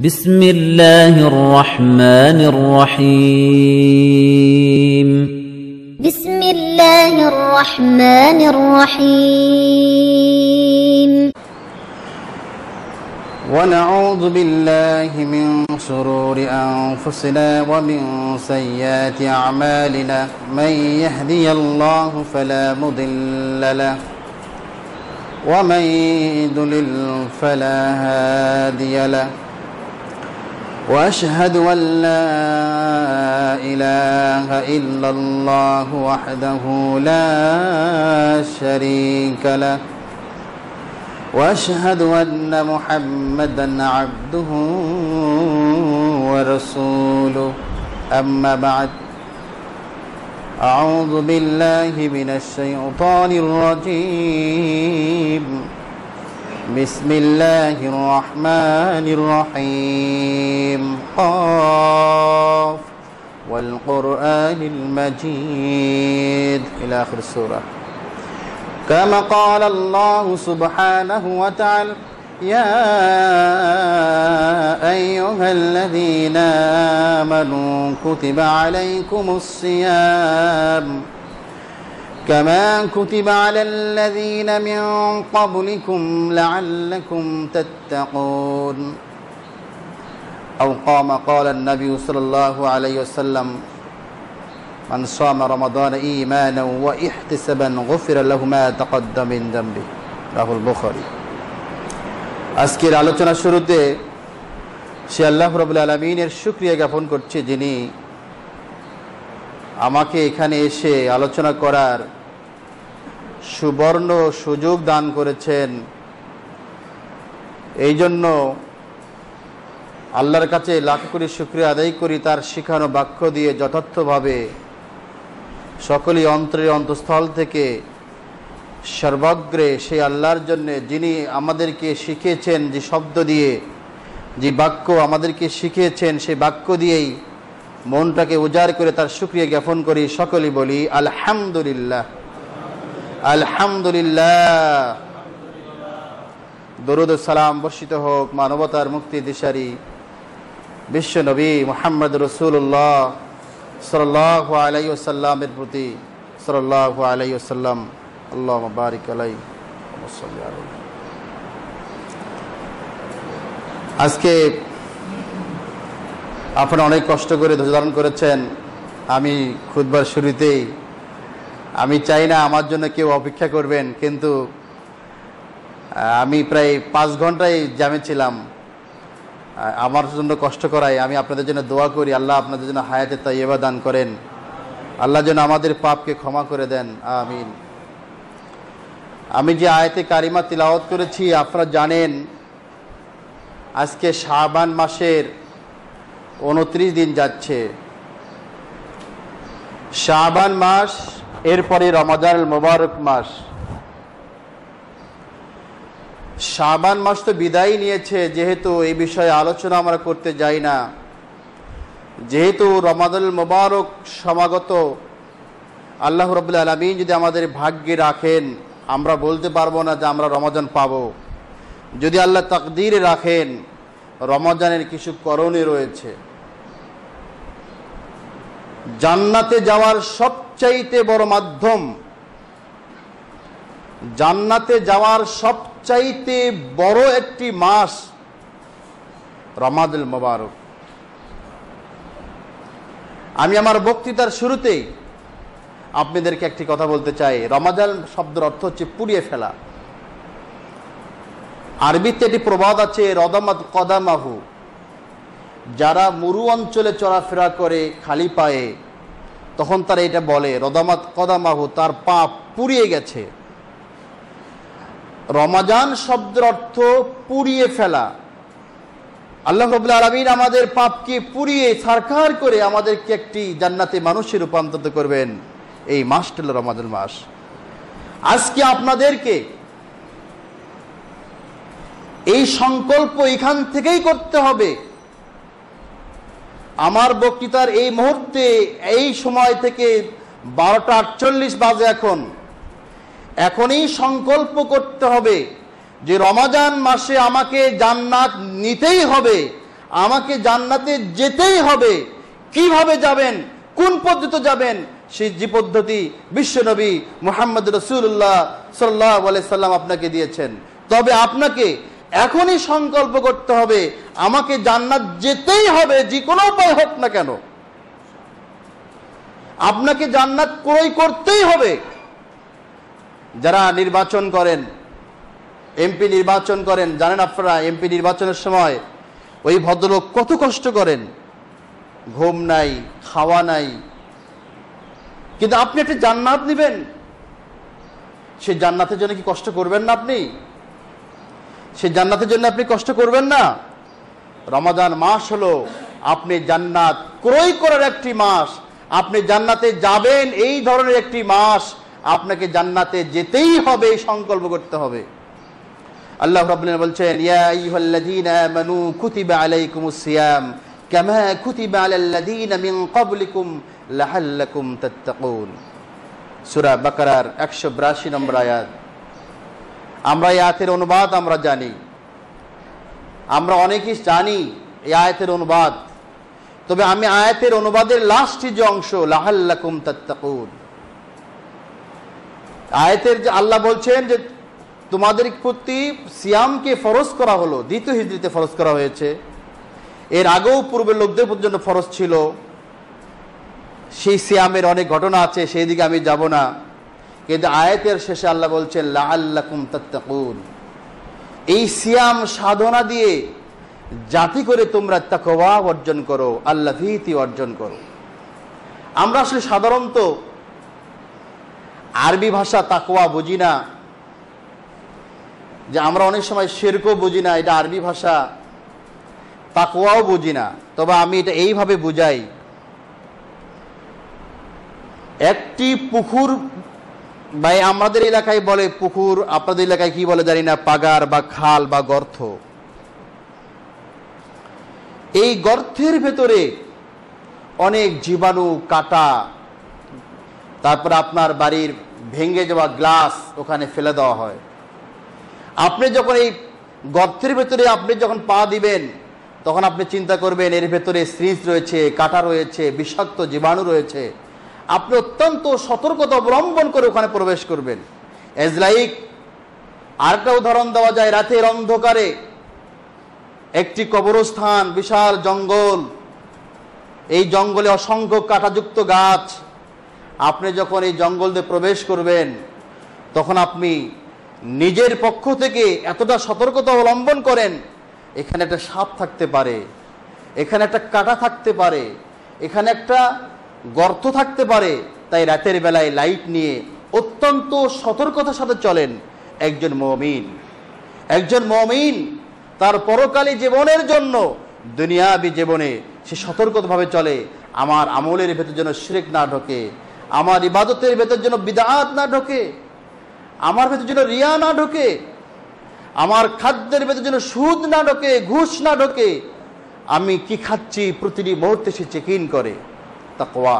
بسم الله الرحمن الرحيم بسم الله الرحمن الرحيم ونعوذ بالله من شرور أنفسنا ومن سيئات أعمالنا من يهدي الله فلا مضل له ومن يضلل فلا هادي له واشهد ان لا اله الا الله وحده لا شريك له واشهد ان محمدا عبده ورسوله اما بعد اعوذ بالله من الشيطان الرجيم بسم الله الرحمن الرحيم قاف والقرآن المجيد إلى آخر السورة كما قال الله سبحانه وتعالى يا أيها الذين آمنوا كتب عليكم الصيام كما كتب على الذين من قبلكم لعلكم تتقون أو قام قال النبي صلى الله عليه وسلم من صام رمضان إيمانا وإحتسبا غفر له ما تقدم من ذنبه রাহুল বুখারি আজকের আলোচনা শুরুতে সে আল্লাহ রবুল আলমিনের সুক্রিয়া জ্ঞাপন করছে যিনি আমাকে এখানে এসে আলোচনা করার সুবর্ণ সুযোগ দান করেছেন এই জন্য আল্লাহর কাছে লাখ কোটি শুক্রিয়া আদায় করি তার শিখানো বাক্য দিয়ে যথার্থভাবে সকলেই অন্তরের অন্তঃস্থল থেকে সর্বগ্রে সেই আল্লাহর জন্যে যিনি আমাদেরকে শিখিয়েছেন যে শব্দ দিয়ে যে বাক্য আমাদেরকে শিখিয়েছেন সেই বাক্য দিয়েই মনটাকে উজাড় করে তার সুক্রিয়া জ্ঞাপন করি সকলে বলি আলহামদুলিল্লাহ আলহামদুলিল্লাহ দরুদ সালাম বর্ষিত হোক মানবতার মুক্তি দিশারি বিশ্ব নবী মোহাম্মদ রসুল্লাহ সাল্লাহ আলাই সাল্লামের প্রতি সাল্লাহ আলাই সাল্লাম আল্লাহ বারিক আলাই আজকে আপনারা অনেক কষ্ট করে ধৈর্য ধারণ করেছেন আমি খুদবার শুরুতেই আমি চাই না আমার জন্য কেউ অপেক্ষা করবেন কিন্তু আমি প্রায় পাঁচ ঘন্টায় জামে ছিলাম আমার জন্য কষ্ট করায় আমি আপনাদের জন্য দোয়া করি আল্লাহ আপনাদের জন্য হায়াতে তাই এবার দান করেন আল্লাহ যেন আমাদের পাপকে ক্ষমা করে দেন আমিন আমি যে আয়তে কারিমা তিলাওয়াত করেছি আপনারা জানেন আজকে শাহবান মাসের উনত্রিশ দিন যাচ্ছে শাহবান মাস এরপরে রমাদান মোবারক মাস শাবান মাস তো বিদায় নিয়েছে যেহেতু এই বিষয়ে আলোচনা আমরা করতে যাই না যেহেতু রমাদুল মোবারক সমাগত আল্লাহ রবুল্লা আলমী যদি আমাদের ভাগ্যে রাখেন আমরা বলতে পারবো না যে আমরা রমাজান পাব যদি আল্লাহ তাকদির রাখেন রমাজানের কিছু করণে রয়েছে জান্নাতে যাওয়ার সব সবচাইতে বড় মাধ্যম জান্নাতে যাওয়ার সবচাইতে বড় একটি মাস রমাদুল মোবারক আমি আমার বক্তৃতার শুরুতেই আপনাদেরকে একটি কথা বলতে চাই রমাদাল শব্দের অর্থ হচ্ছে পুড়িয়ে ফেলা আরবিতে একটি প্রবাদ আছে রদমাদ কদামাহু যারা মরু অঞ্চলে চলাফেরা করে খালি পায়ে তখন তারা এটা বলে রদামাত কদামাহু তার পা পুড়িয়ে গেছে রমাজান শব্দের অর্থ পুড়িয়ে ফেলা আল্লাহ রবুল্লা আলমিন আমাদের পাপকে পুড়িয়ে সারকার করে আমাদেরকে একটি জান্নাতে মানুষের রূপান্তরিত করবেন এই মাসটা হল রমাজান মাস আজকে আপনাদেরকে এই সংকল্প এখান থেকেই করতে হবে আমার বক্তৃতার এই মুহূর্তে এই সময় থেকে বারোটা আটচল্লিশ বাজে এখন এখনই সংকল্প করতে হবে যে রমাজান মাসে আমাকে জান্নাত নিতেই হবে আমাকে জান্নাতে যেতেই হবে কিভাবে যাবেন কোন পদ্ধতি যাবেন সেই যে পদ্ধতি বিশ্বনবী মোহাম্মদ রসুল্লাহ সাল্লাহ সাল্লাম আপনাকে দিয়েছেন তবে আপনাকে এখনই সংকল্প করতে হবে আমাকে জান্নাত যেতেই হবে যে কোনো উপায় হোক না কেন আপনাকে জান্নাত ক্রয় করতেই হবে যারা নির্বাচন করেন এমপি নির্বাচন করেন জানেন আপনারা এমপি নির্বাচনের সময় ওই ভদ্রলোক কত কষ্ট করেন ঘুম নাই খাওয়া নাই কিন্তু আপনি একটা জান্নাত নেবেন সেই জান্নাতের জন্য কি কষ্ট করবেন না আপনি সে জান্নাতের জন্য আপনি কষ্ট করবেন না রমাদান মাস হলো আপনি জান্নাত ক্রয় করার একটি মাস আপনি জান্নাতে যাবেন এই ধরনের একটি মাস আপনাকে জান্নাতে যেতেই হবে সংকল্প করতে হবে আল্লাহ রাবুল্লাহ বলছেন ইয়া আইহাল্লাযীনা আমানু কুতিবা আলাইকুমুস সিয়াম কামা কুতিবা আলাল্লাযীনা মিন ক্বাবলিকুম লাআল্লাকুম তাত্তাকুন সূরা বাকারার 182 নম্বর আয়াত আমরা এই আয়াতের অনুবাদ আমরা জানি আমরা অনেকেই জানি এই আয়াতের অনুবাদ তবে আমি আয়াতের অনুবাদের লাস্টটি যে অংশ লাহাল্লাকুম তাত্তাকুন আয়াতের যে আল্লাহ বলছেন যে তোমাদের প্রতি সিয়ামকে ফরজ করা হলো দ্বিতীয় হিজড়িতে ফরজ করা হয়েছে এর আগেও পূর্বের লোকদের পর্যন্ত ফরজ ছিল সেই সিয়ামের অনেক ঘটনা আছে সেই দিকে আমি যাব না কিন্তু আয়াতের শেষে আল্লাহ বলছে লাল্লাকুম তত্তাকুন এই সিয়াম সাধনা দিয়ে জাতি করে তোমরা তাকওয়া অর্জন করো আল্লাহ ভীতি অর্জন করো আমরা আসলে সাধারণত আরবি ভাষা তাকওয়া বুঝি না যে আমরা অনেক সময় শেরকও বুঝি না এটা আরবি ভাষা তাকওয়াও বুঝি না তবে আমি এটা এইভাবে বুঝাই একটি পুকুর ভাই আমাদের এলাকায় বলে পুকুর আপনাদের এলাকায় কি বলে জানি না পাগার বা খাল বা গর্ত এই গর্তের ভেতরে অনেক জীবাণু কাটা তারপর আপনার বাড়ির ভেঙে যাওয়া গ্লাস ওখানে ফেলে দেওয়া হয় আপনি যখন এই গর্তের ভেতরে আপনি যখন পা দিবেন তখন আপনি চিন্তা করবেন এর ভেতরে সিরিজ রয়েছে কাটা রয়েছে বিষাক্ত জীবাণু রয়েছে আপনি অত্যন্ত সতর্কতা অবলম্বন করে ওখানে প্রবেশ করবেন এজ লাইক আরেকটা উদাহরণ দেওয়া যায় রাতের অন্ধকারে একটি কবরস্থান বিশাল জঙ্গল এই জঙ্গলে অসংখ্য কাটাযুক্ত গাছ আপনি যখন এই জঙ্গল দিয়ে প্রবেশ করবেন তখন আপনি নিজের পক্ষ থেকে এতটা সতর্কতা অবলম্বন করেন এখানে একটা সাপ থাকতে পারে এখানে একটা কাটা থাকতে পারে এখানে একটা গর্ত থাকতে পারে তাই রাতের বেলায় লাইট নিয়ে অত্যন্ত সতর্কতার সাথে চলেন একজন মমিন একজন মমিন তার পরকালী জীবনের জন্য দুনিয়াবি জীবনে সে সতর্কভাবে চলে আমার আমলের ভেতর যেন শ্রেক না ঢোকে আমার ইবাদতের ভেতর যেন বিদাত না ঢোকে আমার ভেতর যেন রিয়া না ঢোকে আমার খাদ্যের ভেতর যেন সুদ না ঢোকে ঘুষ না ঢোকে আমি কি খাচ্ছি প্রতিটি মুহূর্তে সে চেক ইন করে তাকোয়া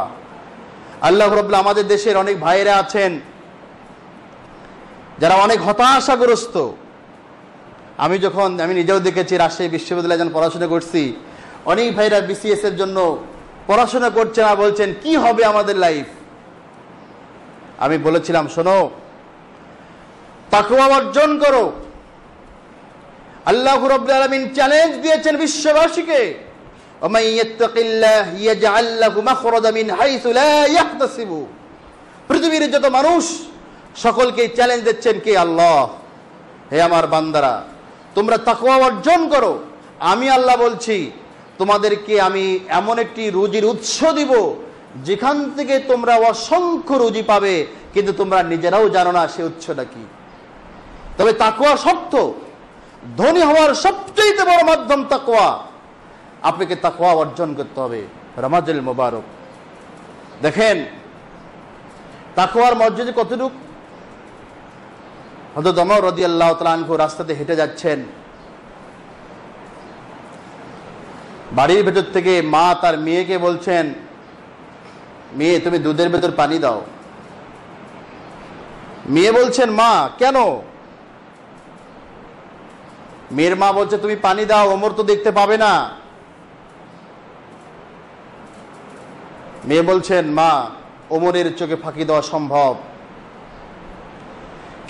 আল্লাহ রব আমাদের দেশের অনেক ভাইয়েরা আছেন যারা অনেক হতাশাগ্রস্ত আমি যখন আমি নিজেও দেখেছি রাজশাহী বিশ্ববিদ্যালয়ে যখন পড়াশোনা করছি অনেক ভাইরা বিসিএস এর জন্য পড়াশোনা করছে না বলছেন কি হবে আমাদের লাইফ আমি বলেছিলাম শোনো তাকুয়া অর্জন করো আল্লাহ রব আলমিন চ্যালেঞ্জ দিয়েছেন বিশ্ববাসীকে ومن يتق الله يجعل له مخرجا من حيث لا يحتسب পৃথিবীর যত মানুষ সকলকে চ্যালেঞ্জ দিচ্ছেন কে আল্লাহ হে আমার বান্দারা তোমরা তাকুয়া অর্জন করো আমি আল্লাহ বলছি তোমাদেরকে আমি এমন একটি রুজির উৎস দিব যেখান থেকে তোমরা অসংখ্য রুজি পাবে কিন্তু তোমরা নিজেরাও জানো না সে উৎসটা কি তবে তাকুয়া শক্ত ধনী হওয়ার সবচেয়ে বড় মাধ্যম তাকুয়া আপনাকে তাকুয়া অর্জন করতে হবে রমাজুল মুবারক দেখেন তাকুয়ার মর্যাদি কতটুক হজরত রদি আল্লাহ তালু রাস্তাতে হেঁটে যাচ্ছেন বাড়ির ভেতর থেকে মা তার মেয়েকে বলছেন মেয়ে তুমি দুধের ভেতর পানি দাও মেয়ে বলছেন মা কেন মেয়ের মা বলছে তুমি পানি দাও অমর তো দেখতে পাবে না মেয়ে বলছেন মা ওমরের চোখে ফাঁকি দেওয়া সম্ভব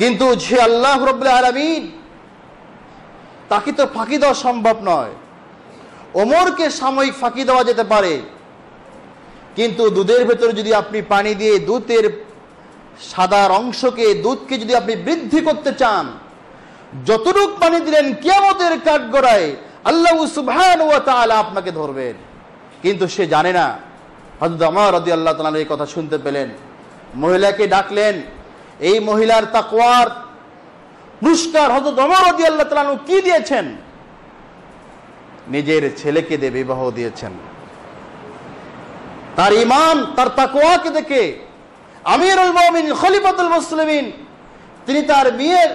কিন্তু যে আল্লাহ রব্লা আলমিন তাকে তো ফাঁকি দেওয়া সম্ভব নয় ওমরকে সাময়িক ফাঁকি দেওয়া যেতে পারে কিন্তু দুধের ভেতরে যদি আপনি পানি দিয়ে দুধের সাদার অংশকে দুধকে যদি আপনি বৃদ্ধি করতে চান যতটুক পানি দিলেন কেমতের কাঠগড়ায় আল্লাহ সুবহান আপনাকে ধরবেন কিন্তু সে জানে না হজরত আল্লাহ তালার এই কথা শুনতে পেলেন মহিলাকে ডাকলেন এই মহিলার তাকওয়ার পুরস্কার হজরত আল্লাহ তালানু কি দিয়েছেন নিজের ছেলেকে দিয়ে বিবাহ দিয়েছেন তার ইমান তার তাকোয়াকে দেখে আমিরুল মমিন খলিফাতুল মুসলিমিন তিনি তার মেয়ের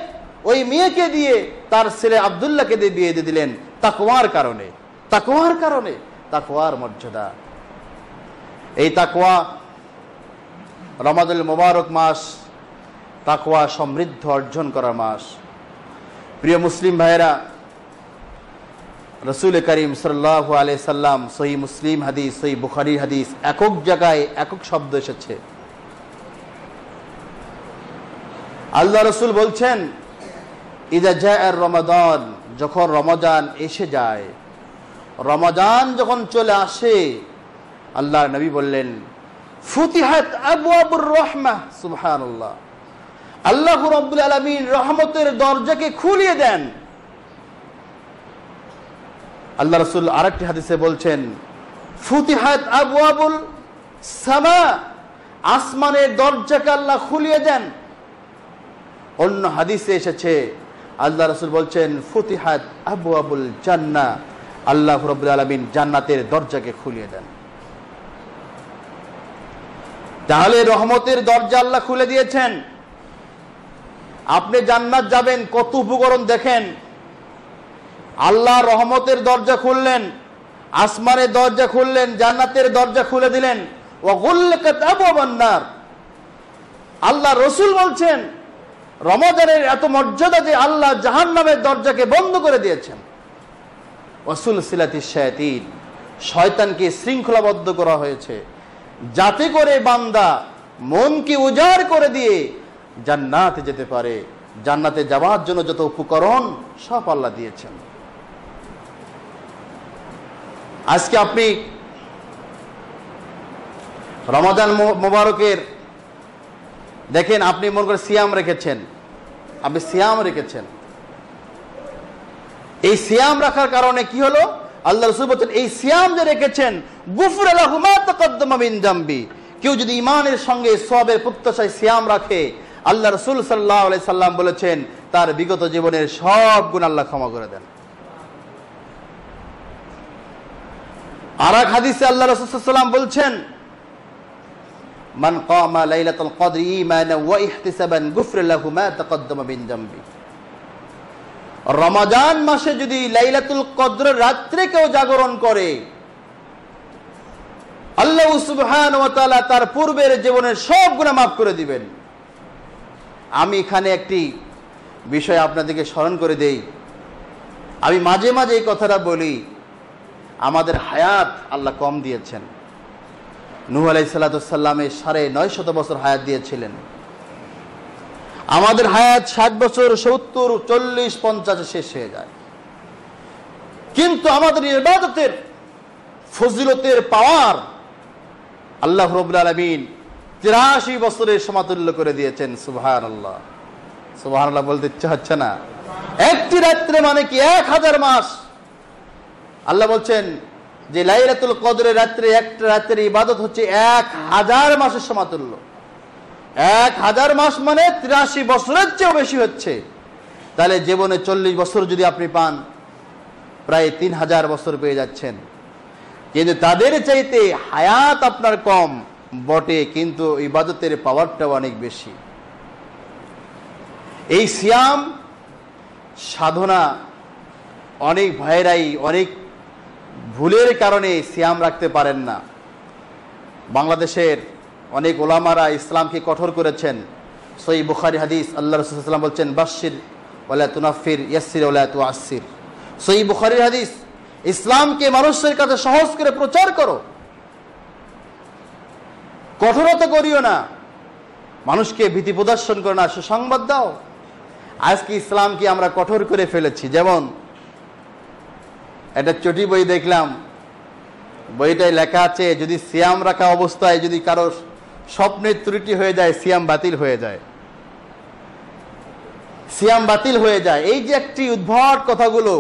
ওই মেয়েকে দিয়ে তার ছেলে আবদুল্লাহকে দিয়ে বিয়ে দিয়ে দিলেন তাকোয়ার কারণে তাকোয়ার কারণে তাকোয়ার মর্যাদা এই তাকোয়া রমাদুল মোবারক মাস তাকোয়া সমৃদ্ধ অর্জন করার মাস প্রিয় মুসলিম ভাইয়েরা রসুল করিম সাল্লাহ আলি সাল্লাম সহি মুসলিম হাদিস সহি বুখারি হাদিস একক জায়গায় একক শব্দ এসেছে আল্লাহ রসুল বলছেন ইদা যায় রমাদান যখন রমাদান এসে যায় রমাদান যখন চলে আসে আল্লাহ নবী বললেন ফুতিহাত আবু আবুর রহমা সুবহান আল্লাহ আল্লাহ রব্বুল আলমিন রহমতের দরজাকে খুলিয়ে দেন আল্লাহ রসুল আরেকটি হাদিসে বলছেন ফুতিহাত আবু আবুল সামা আসমানের দরজাকে আল্লাহ খুলিয়ে দেন অন্য হাদিসে এসেছে আল্লাহ রসুল বলছেন ফুতিহাত আবু আবুল জান্না আল্লাহ রব আলমিন জান্নাতের দরজাকে খুলিয়ে দেন তাহলে রহমতের দরজা আল্লাহ খুলে দিয়েছেন আপনি জান্নাত যাবেন কত উপকরণ দেখেন আল্লাহ রহমতের দরজা খুললেন আসমানের দরজা খুললেন জান্নাতের দরজা খুলে দিলেন আল্লাহ রসুল বলছেন রমজানের এত মর্যাদা যে আল্লাহ জাহান নামের দরজাকে বন্ধ করে দিয়েছেন ওসুল সিলাতি শয়তানকে শৃঙ্খলাবদ্ধ করা হয়েছে যাতে করে বান্দা মনকে উজাড় করে দিয়ে জান্নাতে যেতে পারে জান্নাতে যাওয়ার জন্য যত উপকরণ সব আল্লাহ দিয়েছেন আজকে আপনি রমাদান মোবারকের দেখেন আপনি মনে করে সিয়াম রেখেছেন আপনি সিয়াম রেখেছেন এই সিয়াম রাখার কারণে কি হলো আল্লাহ রসুল বলছেন এই সিয়াম যে রেখেছেন কেউ যদি ইমানের সঙ্গে সবের প্রত্যাশায় সিয়াম রাখে আল্লাহ রসুল সাল্লাহ সাল্লাম বলেছেন তার বিগত জীবনের সব গুণ আল্লাহ ক্ষমা করে দেন আর এক হাদিসে আল্লাহ রসুলাম বলছেন মান কামা লাইলাতুল কদর ইমানা ওয়া ইহতিসাবান গুফরা লাহু মা তাকদ্দামা মিন জামবি রমাজান মাসে যদি লাইলাতুল কদ্র রাত্রে কেউ জাগরণ করে আল্লাহ সুবহান তার পূর্বের জীবনের সব গুণা মাফ করে দিবেন আমি এখানে একটি বিষয় আপনাদেরকে স্মরণ করে দেই আমি মাঝে মাঝে এই কথাটা বলি আমাদের হায়াত আল্লাহ কম দিয়েছেন নুহ সাল্লামে সাড়ে নয় শত বছর হায়াত দিয়েছিলেন আমাদের হায়াত ষাট বছর সত্তর চল্লিশ পঞ্চাশে শেষ হয়ে যায় কিন্তু আমাদের ইবাদতের ফজিলতের পাওয়ার আল্লাহ রবুল আলমিন তিরাশি বছরের সমাতুল্য করে দিয়েছেন সুভান আল্লাহ সুভান আল্লাহ বলতে ইচ্ছে হচ্ছে না একটি রাত্রে মানে কি এক হাজার মাস আল্লাহ বলছেন যে লাইলাতুল কদরের রাত্রে একটা রাত্রের ইবাদত হচ্ছে এক হাজার মাসের সমাতুল্য এক হাজার মাস মানে তিরাশি বছরের চেয়েও বেশি হচ্ছে তাহলে জীবনে চল্লিশ বছর যদি আপনি পান প্রায় তিন হাজার বছর পেয়ে যাচ্ছেন কিন্তু তাদের চাইতে হায়াত আপনার কম বটে কিন্তু ইবাদতের পাওয়ারটাও অনেক বেশি এই সিয়াম সাধনা অনেক ভাইরাই অনেক ভুলের কারণে সিয়াম রাখতে পারেন না বাংলাদেশের অনেক ওলামারা ইসলামকে কঠোর করেছেন সই বুখারি হাদিস আল্লাহ রসুলাম বলছেন বাসির ওলা নাফির ইয়াসির ওলা তু আসির সই বুখারি হাদিস ইসলামকে মানুষের কাছে সহজ করে প্রচার করো কঠোরতা করিও না মানুষকে ভীতি প্রদর্শন করো না সুসংবাদ দাও আজকে ইসলামকে আমরা কঠোর করে ফেলেছি যেমন একটা চটি বই দেখলাম বইটায় লেখা আছে যদি সিয়াম রাখা অবস্থায় যদি কারোর স্বপ্নের ত্রুটি হয়ে যায় সিয়াম বাতিল হয়ে যায় সিয়াম বাতিল হয়ে যায় এই যে একটি উদ্ভট কথাগুলো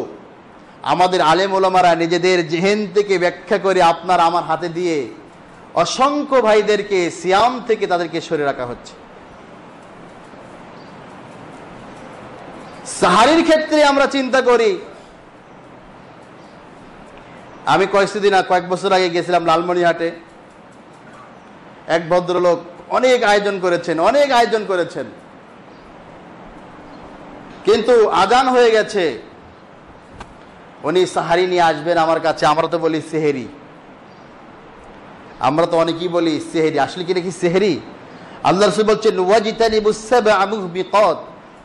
আমাদের আলেম ওলামারা নিজেদের জেহেন থেকে ব্যাখ্যা করে আপনার আমার হাতে দিয়ে অসংখ্য ভাইদেরকে সিয়াম থেকে তাদেরকে সরে রাখা হচ্ছে সাহারির ক্ষেত্রে আমরা চিন্তা করি আমি কয়েকদিন কয়েক বছর আগে গেছিলাম লালমনিহাটে এক ভদ্রলোক অনেক আয়োজন করেছেন অনেক আয়োজন করেছেন কিন্তু আজান হয়ে গেছে উনি সাহারি নিয়ে আসবেন আমার কাছে আমরা তো বলি সেহেরি আমরা তো অনেকেই বলি সেহেরি আসলে কি নাকি সেহেরি আল্লাহ রসুল বলছেন ওয়াজিতানি বুসাবে আমুহ বিপদ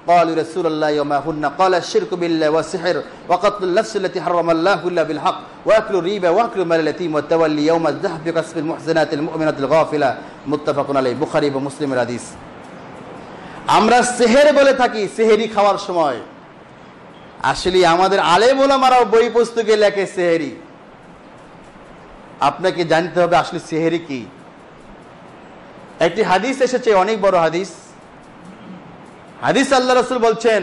قالوا رسول الله وما هن قال الشرك بالله والسحر وقتل النفس التي حرم الله إلا بالحق وأكل الريبة وأكل مال اليتيم والتولي يوم الذهب بقسم المحزنات المؤمنة الغافلة متفق عليه بخاري ومسلم الحديث আমরা সেহের বলে থাকি সেহেরি খাওয়ার সময় আসলে আমাদের আলেম ওলামারাও বই পুস্তকে লেখে সেহেরি আপনাকে জানতে হবে আসলে সেহেরি কি একটি হাদিস এসেছে অনেক বড় হাদিস হাদিস আল্লাহ রসুল বলছেন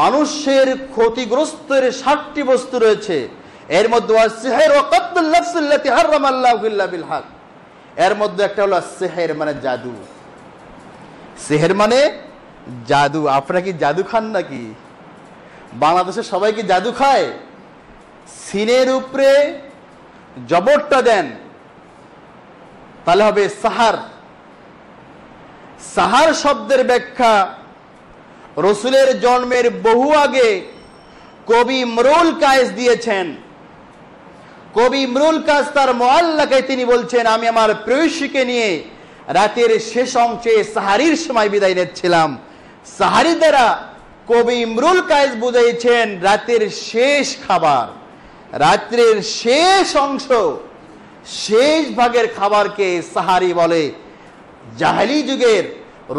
মানুষের ক্ষতিগ্রস্তের সাতটি বস্তু রয়েছে এর মধ্যে এর মধ্যে একটা হলো সেহের মানে জাদু সেহের মানে জাদু আপনারা কি জাদু খান নাকি বাংলাদেশে সবাই কি জাদু খায় সিনের উপরে জবরটা দেন তাহলে হবে সাহার সাহার শব্দের ব্যাখ্যা রসুলের জন্মের বহু আগে কবি মরুল কায়েস দিয়েছেন কবি মরুল কাজ তার মোয়াল্লাকে তিনি বলছেন আমি আমার প্রয়সীকে নিয়ে রাতের শেষ অংশে সাহারির সময় বিদায় নিচ্ছিলাম সাহারি দ্বারা কবি ইমরুল কায়েস বুঝাইছেন রাতের শেষ খাবার রাত্রের শেষ অংশ শেষ ভাগের খাবারকে সাহারি বলে জাহালি যুগের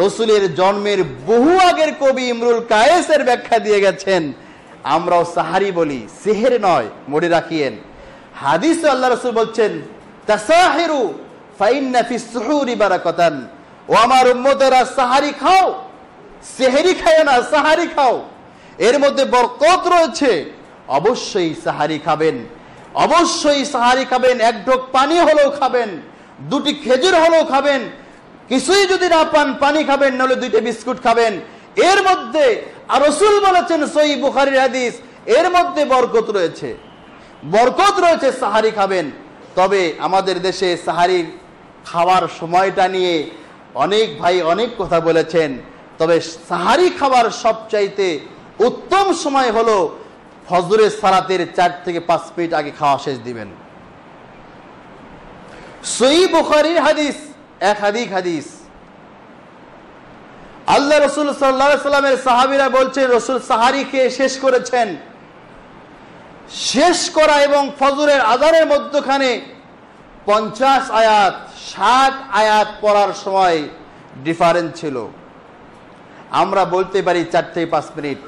রসুলের জন্মের বহু আগের কবি ইমরুল কায়েসের ব্যাখ্যা দিয়ে গেছেন আমরাও সাহারি বলি সেহের নয় মনে রাখিয়েন হাদিস আল্লাহ রসুল বলছেন তাসাহেরু বারাকাতান ও আমার উম্মতেরা সাহারি খাও সেহেরি খায় না সাহারি খাও এর মধ্যে বরকত রয়েছে অবশ্যই সাহারি খাবেন অবশ্যই সাহারি খাবেন এক ঢোক পানি হলেও খাবেন দুটি খেজুর হলেও খাবেন কিছুই যদি না পান পানি খাবেন নাহলে দুইটা বিস্কুট খাবেন এর মধ্যে আর রসুল বলেছেন সই বুখারির হাদিস এর মধ্যে বরকত রয়েছে বরকত রয়েছে সাহারি খাবেন তবে আমাদের দেশে সাহারির খাওয়ার সময়টা নিয়ে অনেক ভাই অনেক কথা বলেছেন তবে সাহারি খাবার সবচাইতে উত্তম সময় হলো ফজরের সারাতের চার থেকে পাঁচ মিনিট আগে খাওয়া শেষ দিবেন সই বুখারির হাদিস একাধিক হাদিস আল্লাহ রসুল সাল্লামের সাহাবিরা বলছেন রসুল সাহারি খেয়ে শেষ করেছেন শেষ করা এবং ফজরের আদানের মধ্যখানে পঞ্চাশ আয়াত ষাট আয়াত পড়ার সময় ডিফারেন্স ছিল আমরা বলতে পারি চার থেকে পাঁচ মিনিট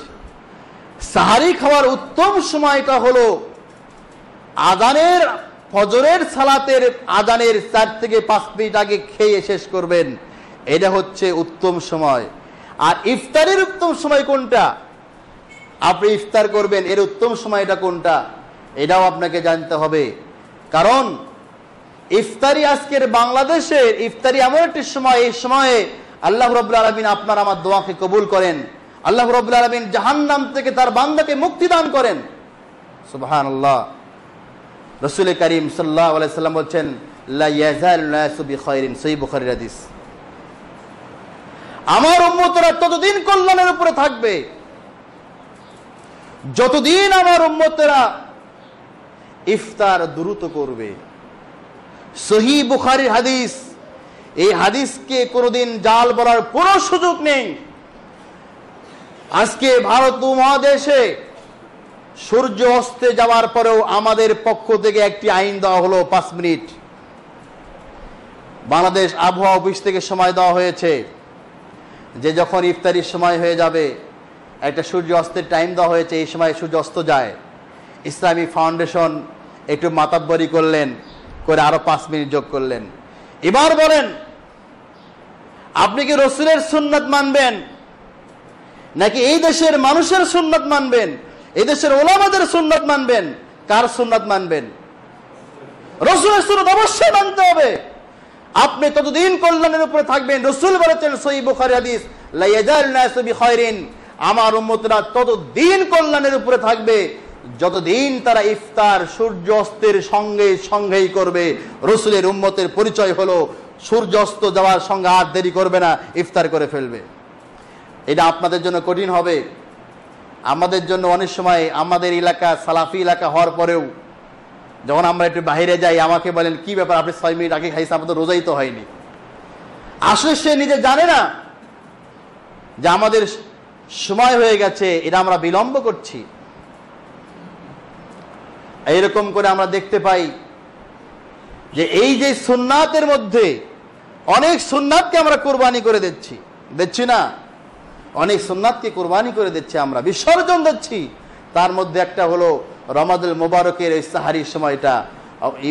সাহারি খাওয়ার উত্তম সময়টা হলো আদানের ফজরের সালাতের আজানের চার থেকে পাঁচ মিনিট আগে খেয়ে শেষ করবেন এটা হচ্ছে উত্তম সময় আর ইফতারের উত্তম সময় কোনটা আপনি ইফতার করবেন এর উত্তম সময় এটা কোনটা এটাও আপনাকে জানতে হবে কারণ ইফতারি আজকের বাংলাদেশের ইফতারি এমন একটি সময় এই সময়ে আল্লাহ রবুল্লা আলমিন আপনার আমার দোয়াকে কবুল করেন আল্লাহ রবুল্লা আলমিন জাহান্নাম থেকে তার বান্দাকে মুক্তি দান করেন সুবাহ আল্লাহ রসুল করিম সাল্লাহ বলছেন আমার উম্মতরা ততদিন কল্যাণের উপরে থাকবে যতদিন আমার উম্মতেরা ইফতার দ্রুত করবে সহি বুখারির হাদিস এই হাদিসকে কোনোদিন জাল বলার কোনো সুযোগ নেই আজকে ভারত উপমহাদেশে সূর্য অস্তে যাওয়ার পরেও আমাদের পক্ষ থেকে একটি আইন দেওয়া হলো পাঁচ মিনিট বাংলাদেশ আবহাওয়া অফিস থেকে সময় দেওয়া হয়েছে যে যখন ইফতারির সময় হয়ে যাবে একটা সূর্য অস্তের টাইম দেওয়া হয়েছে এই সময় সূর্য অস্ত যায় ইসলামী ফাউন্ডেশন একটু মাতাব্বরি করলেন করে আরো পাঁচ মিনিট যোগ করলেন এবার বলেন আপনি কি রসুলের সুন্নত মানবেন নাকি এই দেশের মানুষের সুন্নত মানবেন এদেশের ওলামাদের সুন্নত মানবেন কার সুন্নত মানবেন রসুলের সুন্নত অবশ্যই মানতে হবে আপনি ততদিন কল্যাণের উপরে থাকবেন রসুল বলেছেন সই বুখারি হাদিস লাইয়াজাল আমার উম্মতরা ততদিন কল্যাণের উপরে থাকবে যতদিন তারা ইফতার সূর্য অস্তের সঙ্গে সঙ্গেই করবে রসুলের উম্মতের পরিচয় হলো সূর্য অস্ত যাওয়ার সঙ্গে আর দেরি করবে না ইফতার করে ফেলবে এটা আপনাদের জন্য কঠিন হবে আমাদের জন্য অনেক সময় আমাদের এলাকা সালাফি এলাকা হওয়ার পরেও যখন আমরা একটু বাহিরে যাই আমাকে বলেন কি ব্যাপার আপনি ছয় মিনিট আগে খাইছে আমাদের রোজাই তো হয়নি আসলে সে নিজে জানে না যে আমাদের সময় হয়ে গেছে এটা আমরা বিলম্ব করছি এইরকম করে আমরা দেখতে পাই যে এই যে সুন্নাতের মধ্যে অনেক সুন্নাতকে আমরা কোরবানি করে দিচ্ছি দিচ্ছি না অনেক সোননাথকে কোরবানি করে দিচ্ছি আমরা বিসর্জন দিচ্ছি তার মধ্যে একটা হলো রমাদুল মোবারকের ইস্তাহারির সময়টা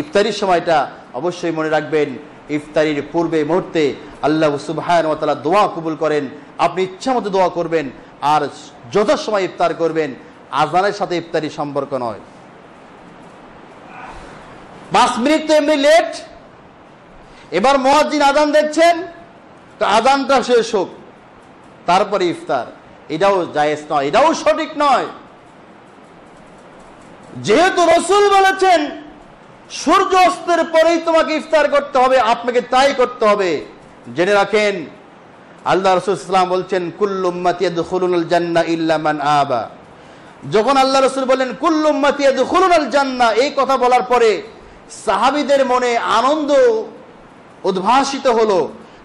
ইফতারির সময়টা অবশ্যই মনে রাখবেন ইফতারির পূর্বে মুহূর্তে আল্লাহ সুবাহায়ন তালা দোয়া কবুল করেন আপনি ইচ্ছা মতো দোয়া করবেন আর যত সময় ইফতার করবেন আজানের সাথে ইফতারি সম্পর্ক নয় পাঁচ মিনিট তো এমনি লেট এবার মহাজিন আজান দেখছেন তো আজানটা শেষ হোক তারপরে ইফতার এটাও জায়েজ নয় এটাও সঠিক নয় যেহেতু রসুল বলেছেন সূর্য অস্তের পরেই তোমাকে ইফতার করতে হবে আপনাকে তাই করতে হবে জেনে রাখেন আল্লাহ রসুল ইসলাম বলছেন কুল্লুম্মাতিয়াদুল জান্না ইল্লামান আবা যখন আল্লাহ রসুল বলেন কুল্লুম্মাতিয়াদুল জান্না এই কথা বলার পরে সাহাবিদের মনে আনন্দ উদ্ভাসিত হলো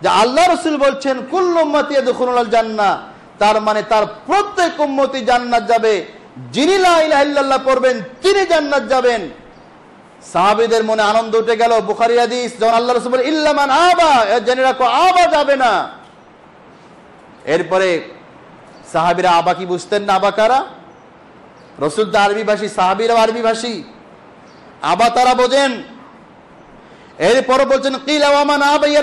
যে আল্লাহ রসুল বলছেন কুল্লম্মাতিয়া জান্না তার মানে তার প্রত্যেক উম্মতি জান্নাত যাবে যিনি লাইল্লাহ পড়বেন তিনি জান্নাত যাবেন সাহাবিদের মনে আনন্দ উঠে গেল বুখারি যখন আল্লাহ রসুল ইল্লামান আবা জেনে রাখো আবা যাবে না এরপরে সাহাবিরা আবা কি বুঝতেন না আবা কারা রসুল তো আরবি ভাষী সাহাবিরা আরবি ভাষী আবা তারা বোঝেন এরপর বলছেন কিল আবা ইয়া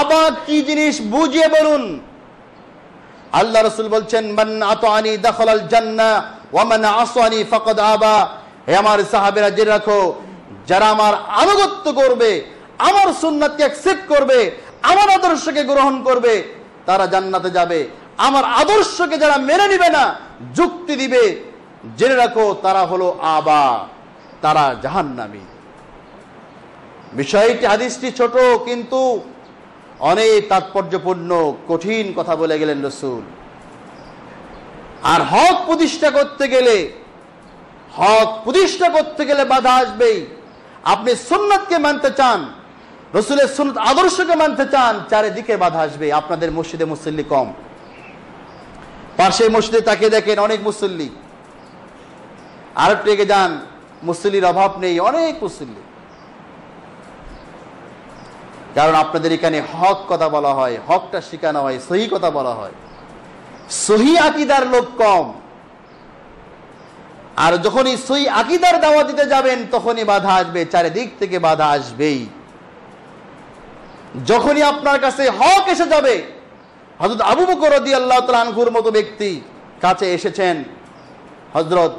আবাদ কি জিনিস বুঝিয়ে বলুন আল্লাহ রসুল বলছেন মান আতানি দখলাল জান্না ফকদ আবা হে আমার সাহাবেরা জেনে রাখো যারা আমার আনুগত্য করবে আমার সুন্নাতকে অ্যাকসেপ্ট করবে আমার আদর্শকে গ্রহণ করবে তারা জান্নাতে যাবে আমার আদর্শকে যারা মেনে নিবে না যুক্তি দিবে জেনে রাখো তারা হলো আবা তারা জাহান্নামী বিষয়টি হাদিসটি ছোট কিন্তু অনেক তাৎপর্যপূর্ণ কঠিন কথা বলে গেলেন রসুল আর হক প্রতিষ্ঠা করতে গেলে হক প্রতিষ্ঠা করতে গেলে বাধা আসবেই আপনি সুন্নতকে মানতে চান রসুলের সুন আদর্শকে মানতে চান চারিদিকে বাধা আসবে আপনাদের মসজিদে মুসল্লি কম পাশে মসজিদে তাকে দেখেন অনেক মুসল্লি আরেকটু এগে যান মুসল্লির অভাব নেই অনেক মুসল্লি কারণ আপনাদের এখানে হক কথা বলা হয় হকটা শিখানো হয় সহি কথা বলা হয় সহি আকিদার লোক কম আর যখনই সই আকিদার দাওয়া দিতে যাবেন তখনই বাধা আসবে চারিদিক থেকে বাধা আসবেই যখনই আপনার কাছে হক এসে যাবে হজরত আবু বকর রদি আল্লাহ তালানহুর মতো ব্যক্তি কাছে এসেছেন হজরত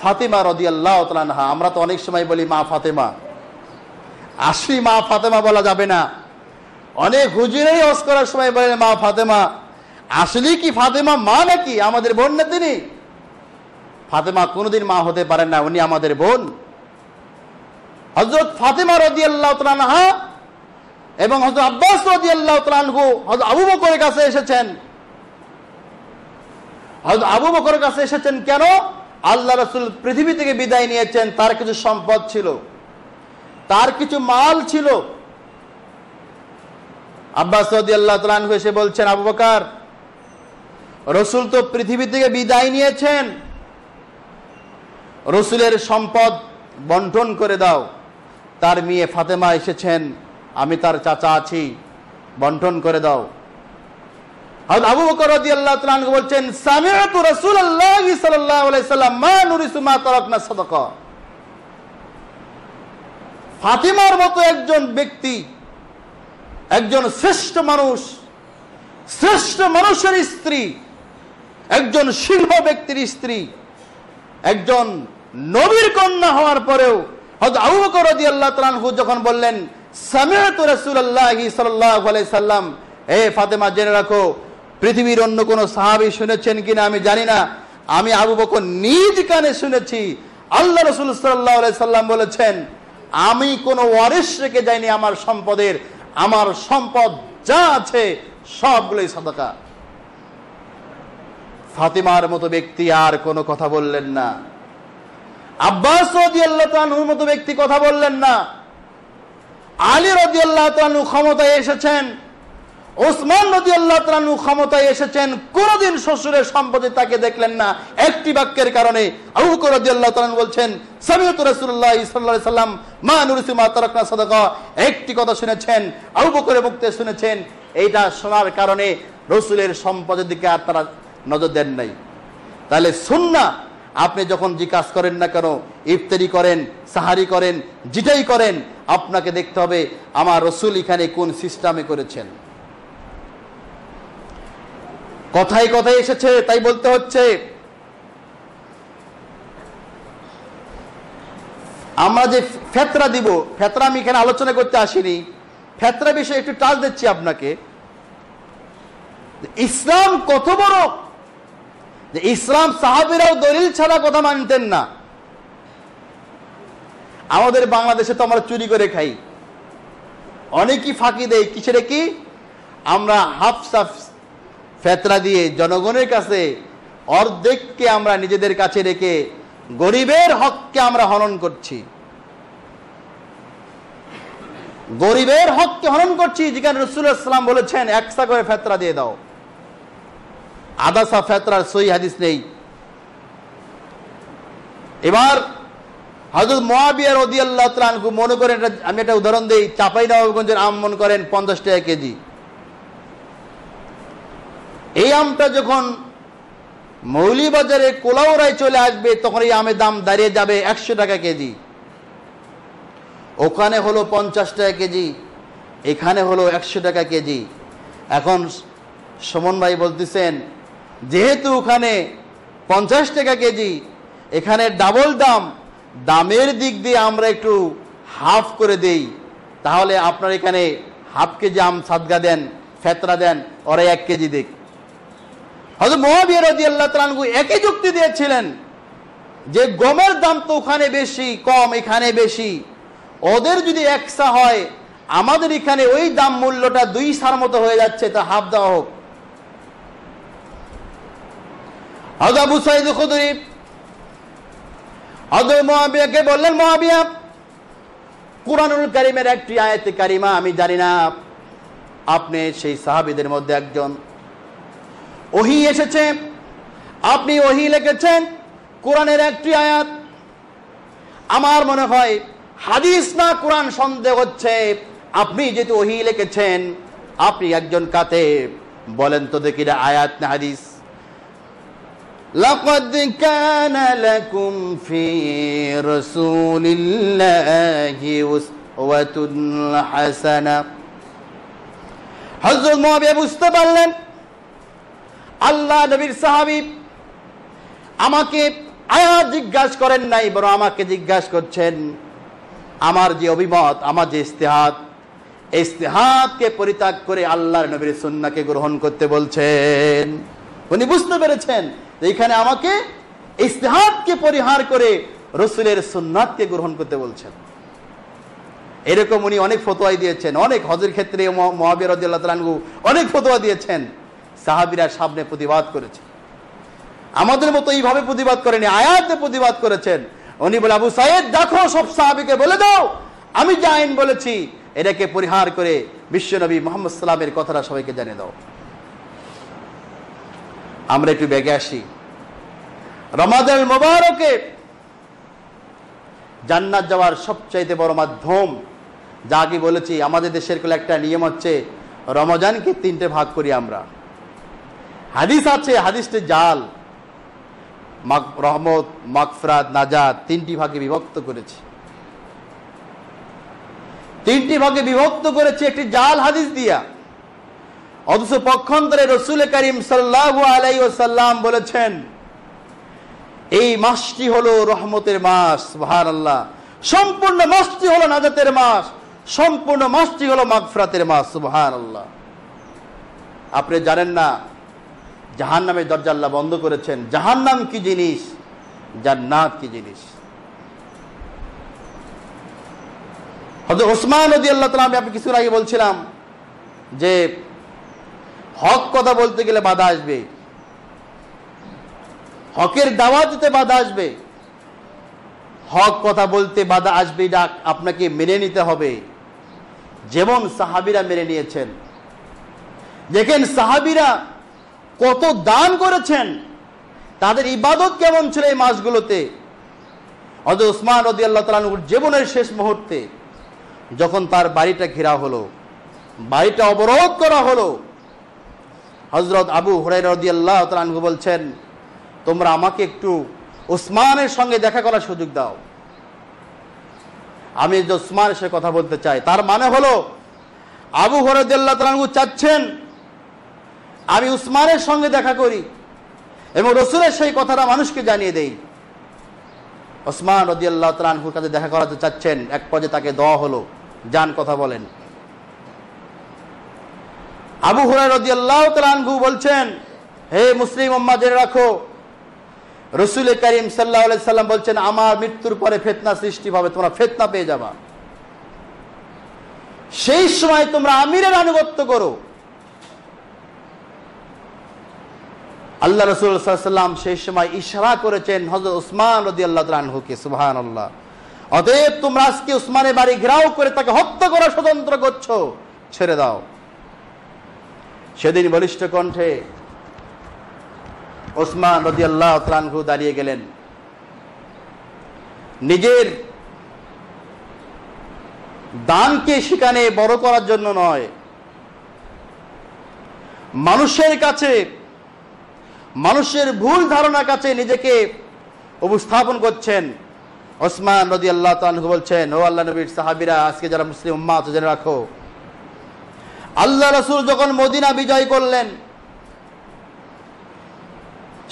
ফাতেমা রদি আল্লাহ তালানহা আমরা তো অনেক সময় বলি মা ফাতেমা আসি মা ফাতেমা বলা যাবে না অনেক হুজুরেই অস করার সময় বলেন মা ফাতেমা আসলি কি ফাতেমা মা নাকি আমাদের বোন না তিনি ফাতেমা কোনোদিন মা হতে পারেন না উনি আমাদের বোন হজরত ফাতেমা রদি আল্লাহ এবং হজরত আব্বাস রদি আল্লাহ তালানহু হজরত আবু বকরের কাছে এসেছেন হজরত আবু বকরের কাছে এসেছেন কেন আল্লাহ রসুল পৃথিবী থেকে বিদায় নিয়েছেন তার কিছু সম্পদ ছিল তার কিছু মাল ছিল আব্বাস এসে বলছেন আবু বকার রসুল তো পৃথিবী থেকে বিদায় নিয়েছেন রসুলের সম্পদ বন্টন করে দাও তার মেয়ে ফাতেমা এসেছেন আমি তার চাচা আছি বন্টন করে দাও আবু বকর বলছেন সামিআতু ফাতিমার মতো একজন ব্যক্তি একজন শ্রেষ্ঠ মানুষ শ্রেষ্ঠ মানুষের স্ত্রী একজন শিল্প ব্যক্তির স্ত্রী একজন নবীর কন্যা হওয়ার পরেও হজ আউ করদি আল্লাহ তালহু যখন বললেন সামেত রসুল্লাহি সাল্লাহ সাল্লাম এ ফাতেমা জেনে রাখো পৃথিবীর অন্য কোনো সাহাবি শুনেছেন কিনা আমি জানি না আমি আবু বকর নিজ কানে শুনেছি আল্লাহ রসুল সাল্লাহ সাল্লাম বলেছেন আমি কোনো ওয়ারিস রেখে যাইনি আমার সম্পদের আমার সম্পদ যা আছে সবগুলোই সাদাকা ফাতিমার মতো ব্যক্তি আর কোনো কথা বললেন না আব্বাস রদিয়াল্লাহর মতো ব্যক্তি কথা বললেন না আলী রাহু ক্ষমতায় এসেছেন ওসমান নদী আল্লাহ তালু ক্ষমতায় এসেছেন কোনোদিন শ্বশুরের সম্পদে তাকে দেখলেন না একটি বাক্যের কারণে বলছেন একটি কথা শুনেছেন শুনেছেন এইটা শোনার কারণে রসুলের সম্পদের দিকে আর তারা নজর দেন নাই তাহলে না আপনি যখন যে কাজ করেন না কেন ইফতারি করেন সাহারি করেন জিটাই করেন আপনাকে দেখতে হবে আমার রসুল এখানে কোন সিস্টেমে করেছেন কথাই কথাই এসেছে তাই বলতে হচ্ছে আমরা যে ফেতরা দিব ফেতরা আমি এখানে আলোচনা করতে আসিনি ফেতরা বিষয়ে একটু টাল দিচ্ছি আপনাকে ইসলাম কত বড় যে ইসলাম সাহাবিরাও দলিল ছাড়া কথা মানতেন না আমাদের বাংলাদেশে তো আমরা চুরি করে খাই অনেকই ফাঁকি দেয় কিসের কি আমরা হাফ সাফ ফেতরা দিয়ে জনগণের কাছে অর্ধেককে আমরা নিজেদের কাছে রেখে গরিবের হককে আমরা হনন করছি গরিবের হককে হনন করছি যেখানে রসুলাম বলেছেন একসা করে ফেতরা দিয়ে দাও আদাসা ফেতরার সই হাদিস নেই এবার হজরত মহাবিয়ার অদিয়াল্লাহ আল্লাহ মনে করেন আমি একটা উদাহরণ দিই চাপাই নবাবগঞ্জের আম মনে করেন পঞ্চাশ টাকা কেজি এই আমটা যখন মৌলিবাজারে কোলাউরায় চলে আসবে তখন এই আমের দাম দাঁড়িয়ে যাবে একশো টাকা কেজি ওখানে হলো পঞ্চাশ টাকা কেজি এখানে হলো একশো টাকা কেজি এখন সমন ভাই বলতেছেন যেহেতু ওখানে পঞ্চাশ টাকা কেজি এখানে ডাবল দাম দামের দিক দিয়ে আমরা একটু হাফ করে দেই তাহলে আপনার এখানে হাফ কেজি আম সাদগা দেন ফেতরা দেন ওরা এক কেজি দিক হজরত মহাবিয়া একই যুক্তি দিয়েছিলেন যে গমের দাম তো ওখানে বেশি কম এখানে বেশি ওদের যদি একসা হয় আমাদের এখানে ওই দাম মূল্যটা দুই সার মতো হয়ে যাচ্ছে তা হাফ দেওয়া হোক মহাবিয়াকে বললেন কারিমের একটি আয়াতি কারিমা আমি জানি না আপনি সেই সাহাবিদের মধ্যে একজন ওহি এসেছে আপনি ওহি লিখেছেন কোরআনের একটি আয়াত আমার মনে হয় হাদিস না কোরআন সন্দেহ হচ্ছে আপনি যেহেতু ওহি লিখেছেন আপনি একজন কাতে বলেন তো দেখি আয়াত না হাদিস لقد كان لكم في رسول الله أسوة حسنة حضر মহাবিয়া বুঝতে পারলেন আল্লাহ নবীর সাহাবি আমাকে আয়া জিজ্ঞাসা করেন নাই বরং আমাকে জিজ্ঞাসা করছেন আমার যে অভিমত আমার যে ইস্তেহাত ইস্তেহাতকে পরিত্যাগ করে আল্লাহর নবীর সুন্নাকে গ্রহণ করতে বলছেন উনি বুঝতে পেরেছেন এখানে আমাকে ইস্তেহাতকে পরিহার করে রসুলের সুন্নাতকে গ্রহণ করতে বলছেন এরকম উনি অনেক ফতোয়াই দিয়েছেন অনেক হজের ক্ষেত্রে মহাবির অনেক ফতোয়া দিয়েছেন সাহাবিরা সামনে প্রতিবাদ করেছে আমাদের মতো এইভাবে প্রতিবাদ করেনি আয়াতে প্রতিবাদ করেছেন উনি বলে আবু সাহেব দেখো সব সাহাবিকে বলে দাও আমি যে আইন বলেছি এটাকে পরিহার করে বিশ্বনবী মোহাম্মদ সাল্লামের কথাটা সবাইকে জানিয়ে দাও আমরা একটু বেগে আসি রমাদান মোবারকে জান্নাত যাওয়ার সবচাইতে বড় মাধ্যম যা কি বলেছি আমাদের দেশের একটা নিয়ম হচ্ছে রমজানকে তিনটে ভাগ করি আমরা হাদিস আছে হাদিসটি জাল রহমত মাকফরাত নাজাদ তিনটি ভাগে বিভক্ত করেছে তিনটি ভাগে বিভক্ত করেছে একটি জাল হাদিস দিয়া অথচ পক্ষান্তরে রসুল করিম সাল্লাহ আলাই সাল্লাম বলেছেন এই মাসটি হলো রহমতের মাস ভার আল্লাহ সম্পূর্ণ মাসটি হলো নাজাতের মাস সম্পূর্ণ মাসটি হলো মাগফরাতের মাস ভার আল্লাহ আপনি জানেন না জাহান নামে দরজাল্লা বন্ধ করেছেন জাহান নাম কি জিনিস জান্নাত কি জিনিস হজরত ওসমান নদী আল্লাহ তালা আমি আপনি কিছুদিন আগে বলছিলাম যে হক কথা বলতে গেলে বাধা আসবে হকের দাওয়া দিতে বাধা আসবে হক কথা বলতে বাধা আসবে ডাক আপনাকে মেনে নিতে হবে যেমন সাহাবিরা মেনে নিয়েছেন দেখেন সাহাবিরা কত দান করেছেন তাদের ইবাদত কেমন ছিল এই মাসগুলোতে অজ উসমান রদি আল্লাহ তালানুর জীবনের শেষ মুহূর্তে যখন তার বাড়িটা ঘেরা হলো বাড়িটা অবরোধ করা হলো হজরত আবু হরাই রদি আল্লাহ তালানহু বলছেন তোমরা আমাকে একটু উসমানের সঙ্গে দেখা করার সুযোগ দাও আমি উসমানের সঙ্গে কথা বলতে চাই তার মানে হলো আবু হরদুল্লাহ তালানহু চাচ্ছেন আমি উসমানের সঙ্গে দেখা করি এবং রসুলের সেই কথাটা মানুষকে জানিয়ে দেই ওসমান রদিয়াল্লাহ তালহুর কাছে দেখা করাতে চাচ্ছেন এক পর্যায়ে তাকে দেওয়া হলো যান কথা বলেন আবু হুরাই রদিয়াল্লাহ তালহু বলছেন হে মুসলিম জেনে রাখো রসুল করিম সাল্লাহ সাল্লাম বলছেন আমার মৃত্যুর পরে ফেতনা সৃষ্টি হবে তোমরা ফেতনা পেয়ে যাবা সেই সময় তোমরা আমিরের আনুগত্য করো আল্লাহ রসুল্লাহাম সেই সময় ইশারা করেছেন হজরত উসমান রদি আল্লাহ সুহান আল্লাহ অতএব তোমরা আজকে উসমানের বাড়ি ঘেরাও করে তাকে হত্যা করা স্বতন্ত্র করছো ছেড়ে দাও সেদিন বলিষ্ঠ কণ্ঠে ওসমান রদি আল্লাহ তানহু দাঁড়িয়ে গেলেন নিজের দানকে সেখানে বড় করার জন্য নয় মানুষের কাছে মানুষের ভুল ধারণার কাছে নিজেকে উপস্থাপন করছেন ওসমান নদী আল্লাহ তালু বলছেন ও আল্লাহ নবীর সাহাবিরা আজকে যারা মুসলিম উম্মা আছে জেনে রাখো আল্লাহ রসুল যখন মদিনা বিজয় করলেন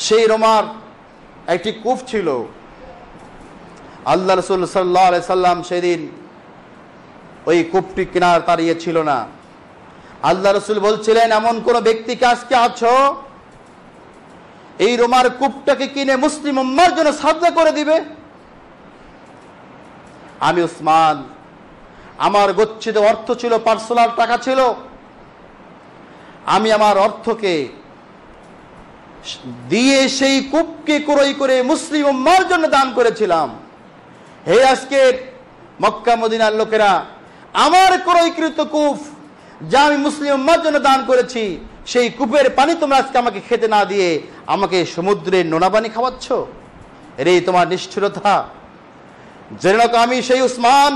সেই রোমার একটি কূপ ছিল আল্লাহ রসুল সাল্লাহ সাল্লাম সেদিন ওই কূপটি কেনার তাড়িয়ে ছিল না আল্লাহ রসুল বলছিলেন এমন কোনো ব্যক্তিকে আজকে আছো এই রোমার কূপটাকে কিনে মুসলিম উম্মার জন্য সাজা করে দিবে আমি উসমান আমার গচ্ছিত অর্থ ছিল পার্সোনাল টাকা ছিল আমি আমার অর্থকে দিয়ে সেই কূপকে ক্রয় করে মুসলিম উম্মার জন্য দান করেছিলাম হে আজকের মক্কা মদিনার লোকেরা আমার ক্রয়কৃত কূপ যা আমি মুসলিম উম্মার জন্য দান করেছি সেই কূপের পানি তোমরা আজকে আমাকে খেতে না দিয়ে আমাকে সমুদ্রের নোনা পানি খাওয়াচ্ছ রে তোমার নিষ্ঠুরতা জেনে আমি সেই উসমান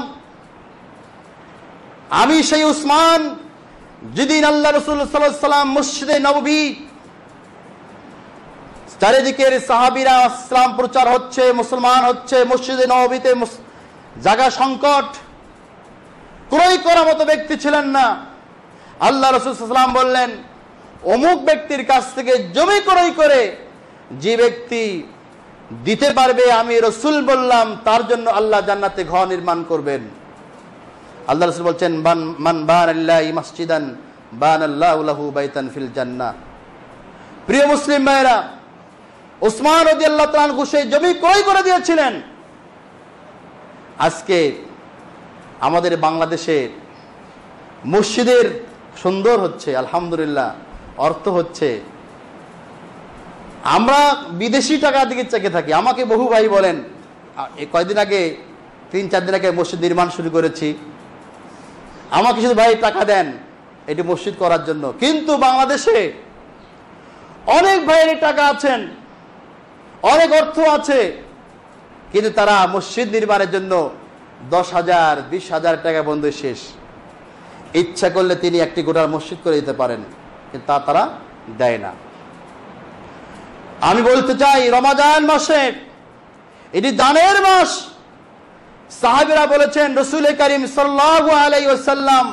আমি সেই উসমান যেদিন আল্লাহ রসুল সাল্লাম মুর্শিদে নবী চারিদিকের সাহাবিরা ইসলাম প্রচার হচ্ছে মুসলমান হচ্ছে মসজিদে নবীতে জাগা সংকট ক্রয় করার মতো ব্যক্তি ছিলেন না আল্লাহ রসুল সাল্লাম বললেন অমুক ব্যক্তির কাছ থেকে জমি ক্রয় করে যে ব্যক্তি দিতে পারবে আমি রসুল বললাম তার জন্য আল্লাহ জান্নাতে ঘর নির্মাণ করবেন আল্লাহ রসুল বলছেন মান বান আল্লাহ মসজিদান বান আল্লাহ বাইতান ফিল জান্না প্রিয় মুসলিম ভাইরা ওসমান রদি আল্লাহ তালু সেই জমি ক্রয় করে দিয়েছিলেন আজকে আমাদের বাংলাদেশে মসজিদের সুন্দর হচ্ছে আলহামদুলিল্লাহ অর্থ হচ্ছে আমরা বিদেশি টাকার দিকে চেকে থাকি আমাকে বহু ভাই বলেন কয়েকদিন আগে তিন চার দিন আগে মসজিদ নির্মাণ শুরু করেছি আমাকে শুধু ভাই টাকা দেন এটি মসজিদ করার জন্য কিন্তু বাংলাদেশে অনেক ভাইয়ের টাকা আছেন অনেক অর্থ আছে কিন্তু তারা মসজিদ নির্মাণের জন্য দশ হাজার বিশ হাজার টাকা বন্ধু শেষ ইচ্ছা করলে তিনি একটি গোটার মসজিদ করে দিতে পারেন কিন্তু তা তারা দেয় না আমি বলতে চাই রমাজান মাসে এটি দানের মাস সাহাবিরা বলেছেন রসুল করিম সাল্লাহ আলাই ওসাল্লাম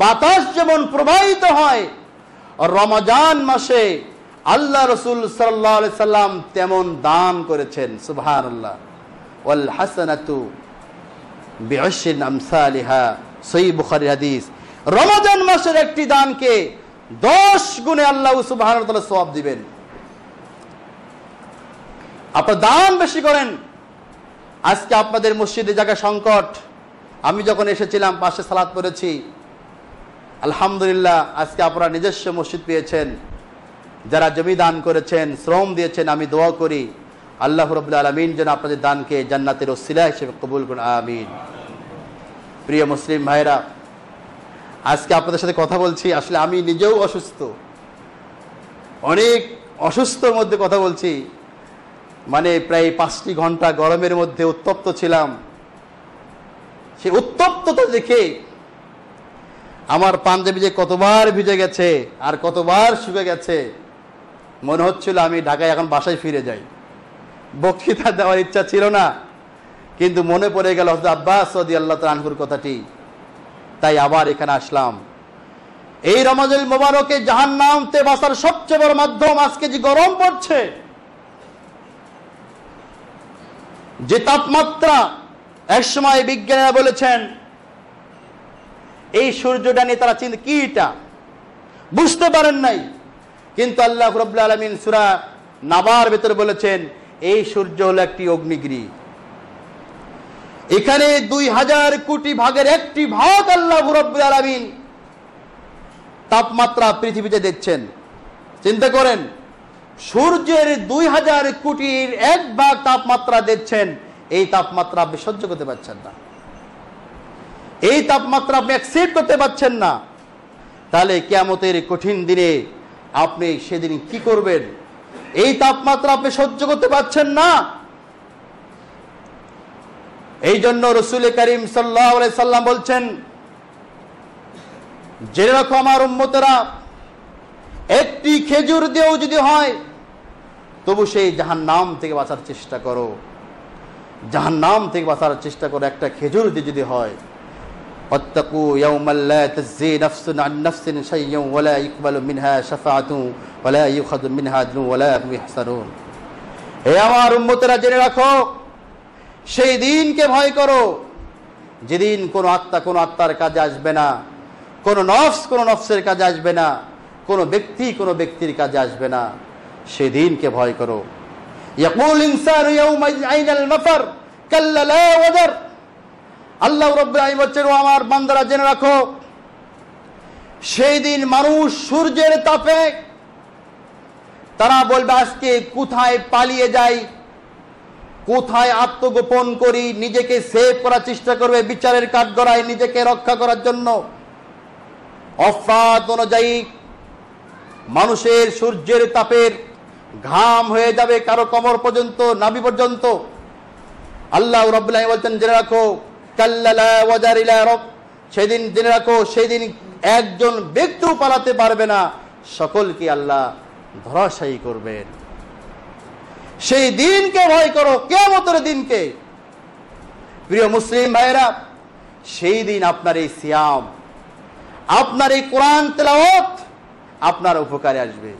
বাতাস যেমন প্রবাহিত হয় রমজান মাসে আল্লাহ রসুল সাল্লাহ সাল্লাম তেমন দান করেছেন সুবাহান আল্লাহ ওয়াল হাসানাতু বেহসিন আমসালিহা সই বুখারি হাদিস রমজান মাসের একটি দানকে দশ গুণে আল্লাহ সুবাহ সব দিবেন আপনার দান বেশি করেন আজকে আপনাদের মসজিদে জায়গা সংকট আমি যখন এসেছিলাম পাশে সালাদ পড়েছি আলহামদুলিল্লাহ আজকে আপনারা নিজস্ব মসজিদ পেয়েছেন যারা জমি দান করেছেন শ্রম দিয়েছেন আমি দোয়া করি আল্লাহ রবুল্লা আলমিন যেন আপনাদের দানকে জান্নাতের ওসিলা হিসেবে কবুল করুন আমিন প্রিয় মুসলিম ভাইরা আজকে আপনাদের সাথে কথা বলছি আসলে আমি নিজেও অসুস্থ অনেক অসুস্থর মধ্যে কথা বলছি মানে প্রায় পাঁচটি ঘন্টা গরমের মধ্যে উত্তপ্ত ছিলাম সে উত্তপ্ততা দেখে আমার পাঞ্জাবি যে কতবার ভিজে গেছে আর কতবার শুকে গেছে মনে হচ্ছিল আমি ঢাকায় এখন বাসায় ফিরে যাই বক্তৃতা দেওয়ার ইচ্ছা ছিল না কিন্তু মনে পড়ে গেল আব্বাস সৌদি আল্লাহ তানহুর কথাটি তাই আবার এখানে আসলাম এই রমাজুল মোবারকে জাহান নামতে বাসার সবচেয়ে বড় মাধ্যম আজকে যে গরম পড়ছে যে তাপমাত্রা একসময় বিজ্ঞানীরা বলেছেন এই সূর্যটা নিয়ে তারা চিন্তা কি এটা বুঝতে পারেন নাই কিন্তু আল্লাহ রবাহ আলমিন সুরা নাবার ভেতরে বলেছেন এই সূর্য হলো একটি অগ্নিগিরি এখানে দুই হাজার কোটি ভাগের একটি ভাগ আল্লাহ আলমিন তাপমাত্রা পৃথিবীতে দিচ্ছেন চিন্তা করেন সূর্যের দুই হাজার কোটির এক ভাগ তাপমাত্রা দিচ্ছেন এই তাপমাত্রা আপনি সহ্য করতে পারছেন না এই তাপমাত্রা আপনি অ্যাকসেপ্ট করতে পারছেন না তাহলে কেমতের কঠিন দিনে আপনি সেদিন কি করবেন এই তাপমাত্রা আপনি সহ্য করতে পারছেন না এই জন্য রসুল করিম সাল্লাহ সাল্লাম বলছেন যেরকম আমার উম্মতেরা একটি খেজুর দিয়েও যদি হয় তবু সেই জাহান নাম থেকে বাঁচার চেষ্টা করো জাহান নাম থেকে বাঁচার চেষ্টা করো একটা খেজুর দিয়ে যদি হয় মিনহা মিনহা আমার উম্মতেরা জেনে রাখো সেই দিনকে ভয় করো যেদিন কোনো আত্মা কোনো আত্মার কাজে আসবে না কোনো নফস কোনো নফসের কাজে আসবে না কোনো ব্যক্তি কোনো ব্যক্তির কাজে আসবে না সেই দিনকে ভয় করো ইয়াকুল ইনসান আইনাল মাফার কাল্লা লা ওয়াদার আল্লাহ রব্বুল আলামিন আমার বান্দারা জেনে রাখো সেই দিন মানুষ সূর্যের তাপে তারা বলবে আজকে কোথায় পালিয়ে যায় কোথায় আত্মগোপন করি নিজেকে সেভ করার চেষ্টা করবে বিচারের কাঠগড়ায় নিজেকে রক্ষা করার জন্য অফাদ অনুযায়ী মানুষের সূর্যের তাপের ঘাম হয়ে যাবে কারো কমর পর্যন্ত নাবি পর্যন্ত আল্লাহ রবাহ বলছেন জেনে রাখো সেদিন জেনে রাখো সেদিন একজন ব্যক্তিও পালাতে পারবে না সকলকে আল্লাহ ধরাশায়ী করবেন সেই দিনকে ভয় করো কেমতের দিনকে প্রিয় মুসলিম ভাইরা সেই দিন আপনার এই সিয়াম আপনার এই কোরআন তেলাওত আপনার উপকারে আসবে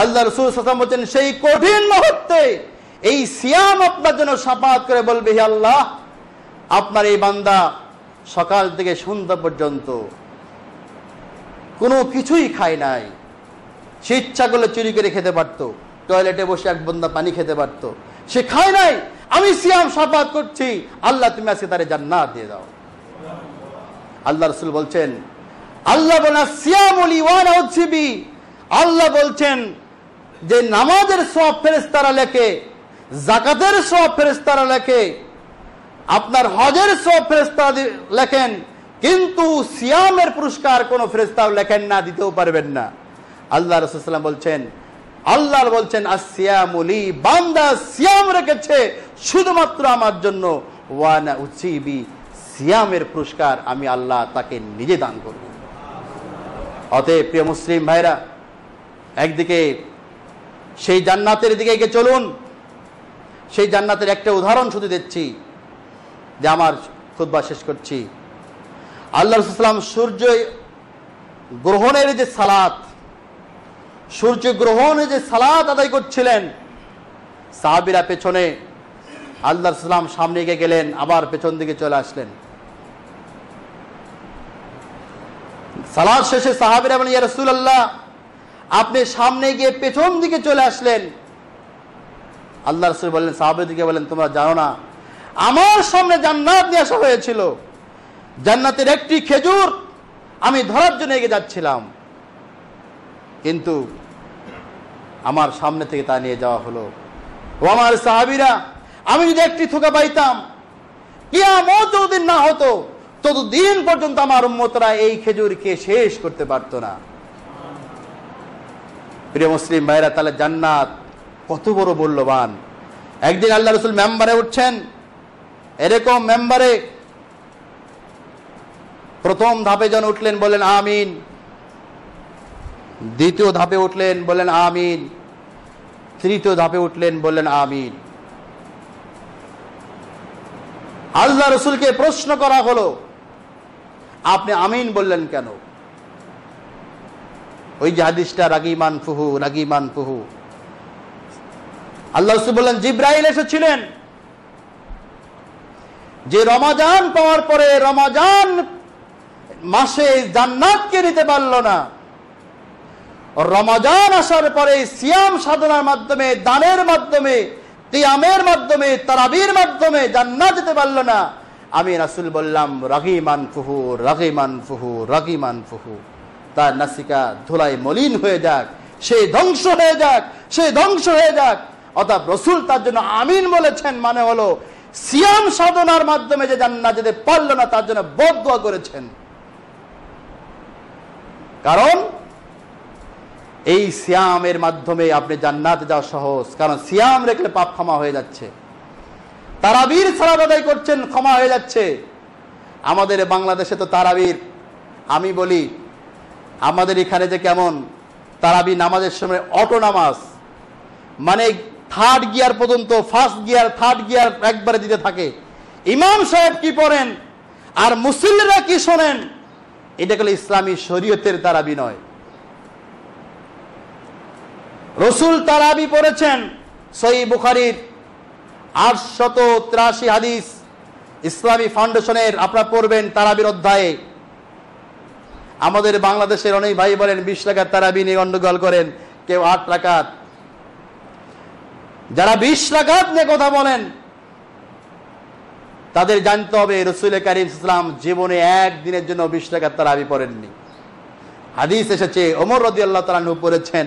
আল্লাহ রসুল সাসাম বলছেন সেই কঠিন মুহূর্তে এই সিয়াম আপনার জন্য সাপাত করে বলবে হে আল্লাহ আপনার এই বান্দা সকাল থেকে সন্ধ্যা পর্যন্ত কোনো কিছুই খায় নাই সে ইচ্ছাগুলো চুরি করে খেতে পারতো টয়লেটে বসে এক বন্ধা পানি খেতে পারত সে খায় নাই আমি সিয়াম সাপাত করছি আল্লাহ তুমি আজকে তারে জান্নাত দিয়ে দাও আল্লাহ রসুল বলছেন আল্লাহ বলা সিয়ামুল ইওয়ান উজ্জিবি আল্লাহ বলছেন যে নামাজের সব ফেরেস্তারা লেখে জাকাতের সব ফেরেস্তারা লেখে আপনার হজের সব ফেরেস্তা লেখেন কিন্তু সিয়ামের পুরস্কার কোনো ফেরেস্তা লেখেন না দিতেও পারবেন না আল্লাহ রসুল বলছেন আল্লাহ বলছেন আসিয়ামুলি বান্দা সিয়াম রেখেছে শুধুমাত্র আমার জন্য ওয়ানা উচিবি সিয়ামের পুরস্কার আমি আল্লাহ তাকে নিজে দান করব অতএব প্রিয় মুসলিম ভাইরা একদিকে সেই জান্নাতের দিকে গিয়ে চলুন সেই জান্নাতের একটা উদাহরণ শুধু দিচ্ছি যে আমার খুদ্া শেষ করছি আল্লাহ রসুলাম সূর্য গ্রহণের যে সালাত সূর্য গ্রহণে যে সালাদ আদায় করছিলেন সাহাবিরা পেছনে আল্লাহ সালাম সামনে গিয়ে গেলেন আবার পেছন দিকে চলে আসলেন সালাদ শেষে সাহাবিরা বলেন ইয়ারসুল আল্লাহ আপনি সামনে গিয়ে পেছন দিকে চলে আসলেন আল্লাহ রসুল বললেন সাহাবিদিকে বলেন তোমরা জানো না আমার সামনে জান্নাত নিয়ে আসা হয়েছিল জান্নাতের একটি খেজুর আমি ধরার জন্য এগিয়ে যাচ্ছিলাম কিন্তু আমার সামনে থেকে তা নিয়ে যাওয়া হলো ও আমার সাহাবিরা আমি যদি একটি থোকা পাইতাম কিয়ামত যতদিন না হতো ততদিন পর্যন্ত আমার মতরা এই খেজুরকে শেষ করতে পারত না প্রিয় মুসলিম ভাইরা তাহলে জান্নাত কত বড় মূল্যবান একদিন আল্লাহ রসুল মেম্বারে উঠছেন এরকম মেম্বারে প্রথম ধাপে যেন উঠলেন বলেন আমিন দ্বিতীয় ধাপে উঠলেন বললেন আমিন তৃতীয় ধাপে উঠলেন বললেন আমিন আল্লাহ রসুলকে প্রশ্ন করা হলো আপনি আমিন বললেন কেন ওই যে হাদিসটা রাগিমান ফুহু রাগিমান ফুহু আল্লাহ রসুল বললেন জিব্রাহিল এসেছিলেন যে রমাজান পাওয়ার পরে রমাজান মাসে জান্নাতকে নিতে পারল না রমাজান আসার পরে সিয়াম সাধনার মাধ্যমে দানের মাধ্যমে তিয়ামের মাধ্যমে তারাবির মাধ্যমে জান্নাত যেতে পারল না আমি রাসুল বললাম রাগিমান ফুহু রাগিমান ফুহু রাগিমান ফুহু তার নাসিকা ধুলাই মলিন হয়ে যাক সে ধ্বংস হয়ে যাক সে ধ্বংস হয়ে যাক অর্থাৎ রসুল তার জন্য আমিন বলেছেন মানে হলো সিয়াম সাধনার মাধ্যমে যে জান্নাত যেতে পারল না তার জন্য বদুয়া করেছেন কারণ এই সিয়ামের মাধ্যমে আপনি জান্নাত যাওয়া সহজ কারণ সিয়াম রেখে পাপ ক্ষমা হয়ে যাচ্ছে তারাবির সারাবাদাই করছেন ক্ষমা হয়ে যাচ্ছে আমাদের বাংলাদেশে তো তারাবীর আমি বলি আমাদের এখানে যে কেমন তারাবি নামাজের সময় অটো নামাজ মানে থার্ড গিয়ার পর্যন্ত ফার্স্ট গিয়ার থার্ড গিয়ার একবারে দিতে থাকে ইমাম সাহেব কি পড়েন আর মুসলিমরা কি শোনেন এটা গেল ইসলামী শরীয়তের তারাবি নয় রসুল তারাবি পড়েছেন সই বুখারির আটশত তিরাশি হাদিস ইসলামী ফাউন্ডেশনের আপনারা পড়বেন তারাবির অধ্যায়ে আমাদের বাংলাদেশের অনেক ভাই বলেন বিশ টাকার তারাবি নিয়ে গণ্ডগোল করেন কেউ আট টাকাত যারা বিশ টাকাত নিয়ে কথা বলেন তাদের জানতে হবে রসুল কারিম ইসলাম জীবনে একদিনের জন্য বিশ টাকার তারাবি পড়েননি হাদিস এসেছে ওমর রদি আল্লাহ তালু পড়েছেন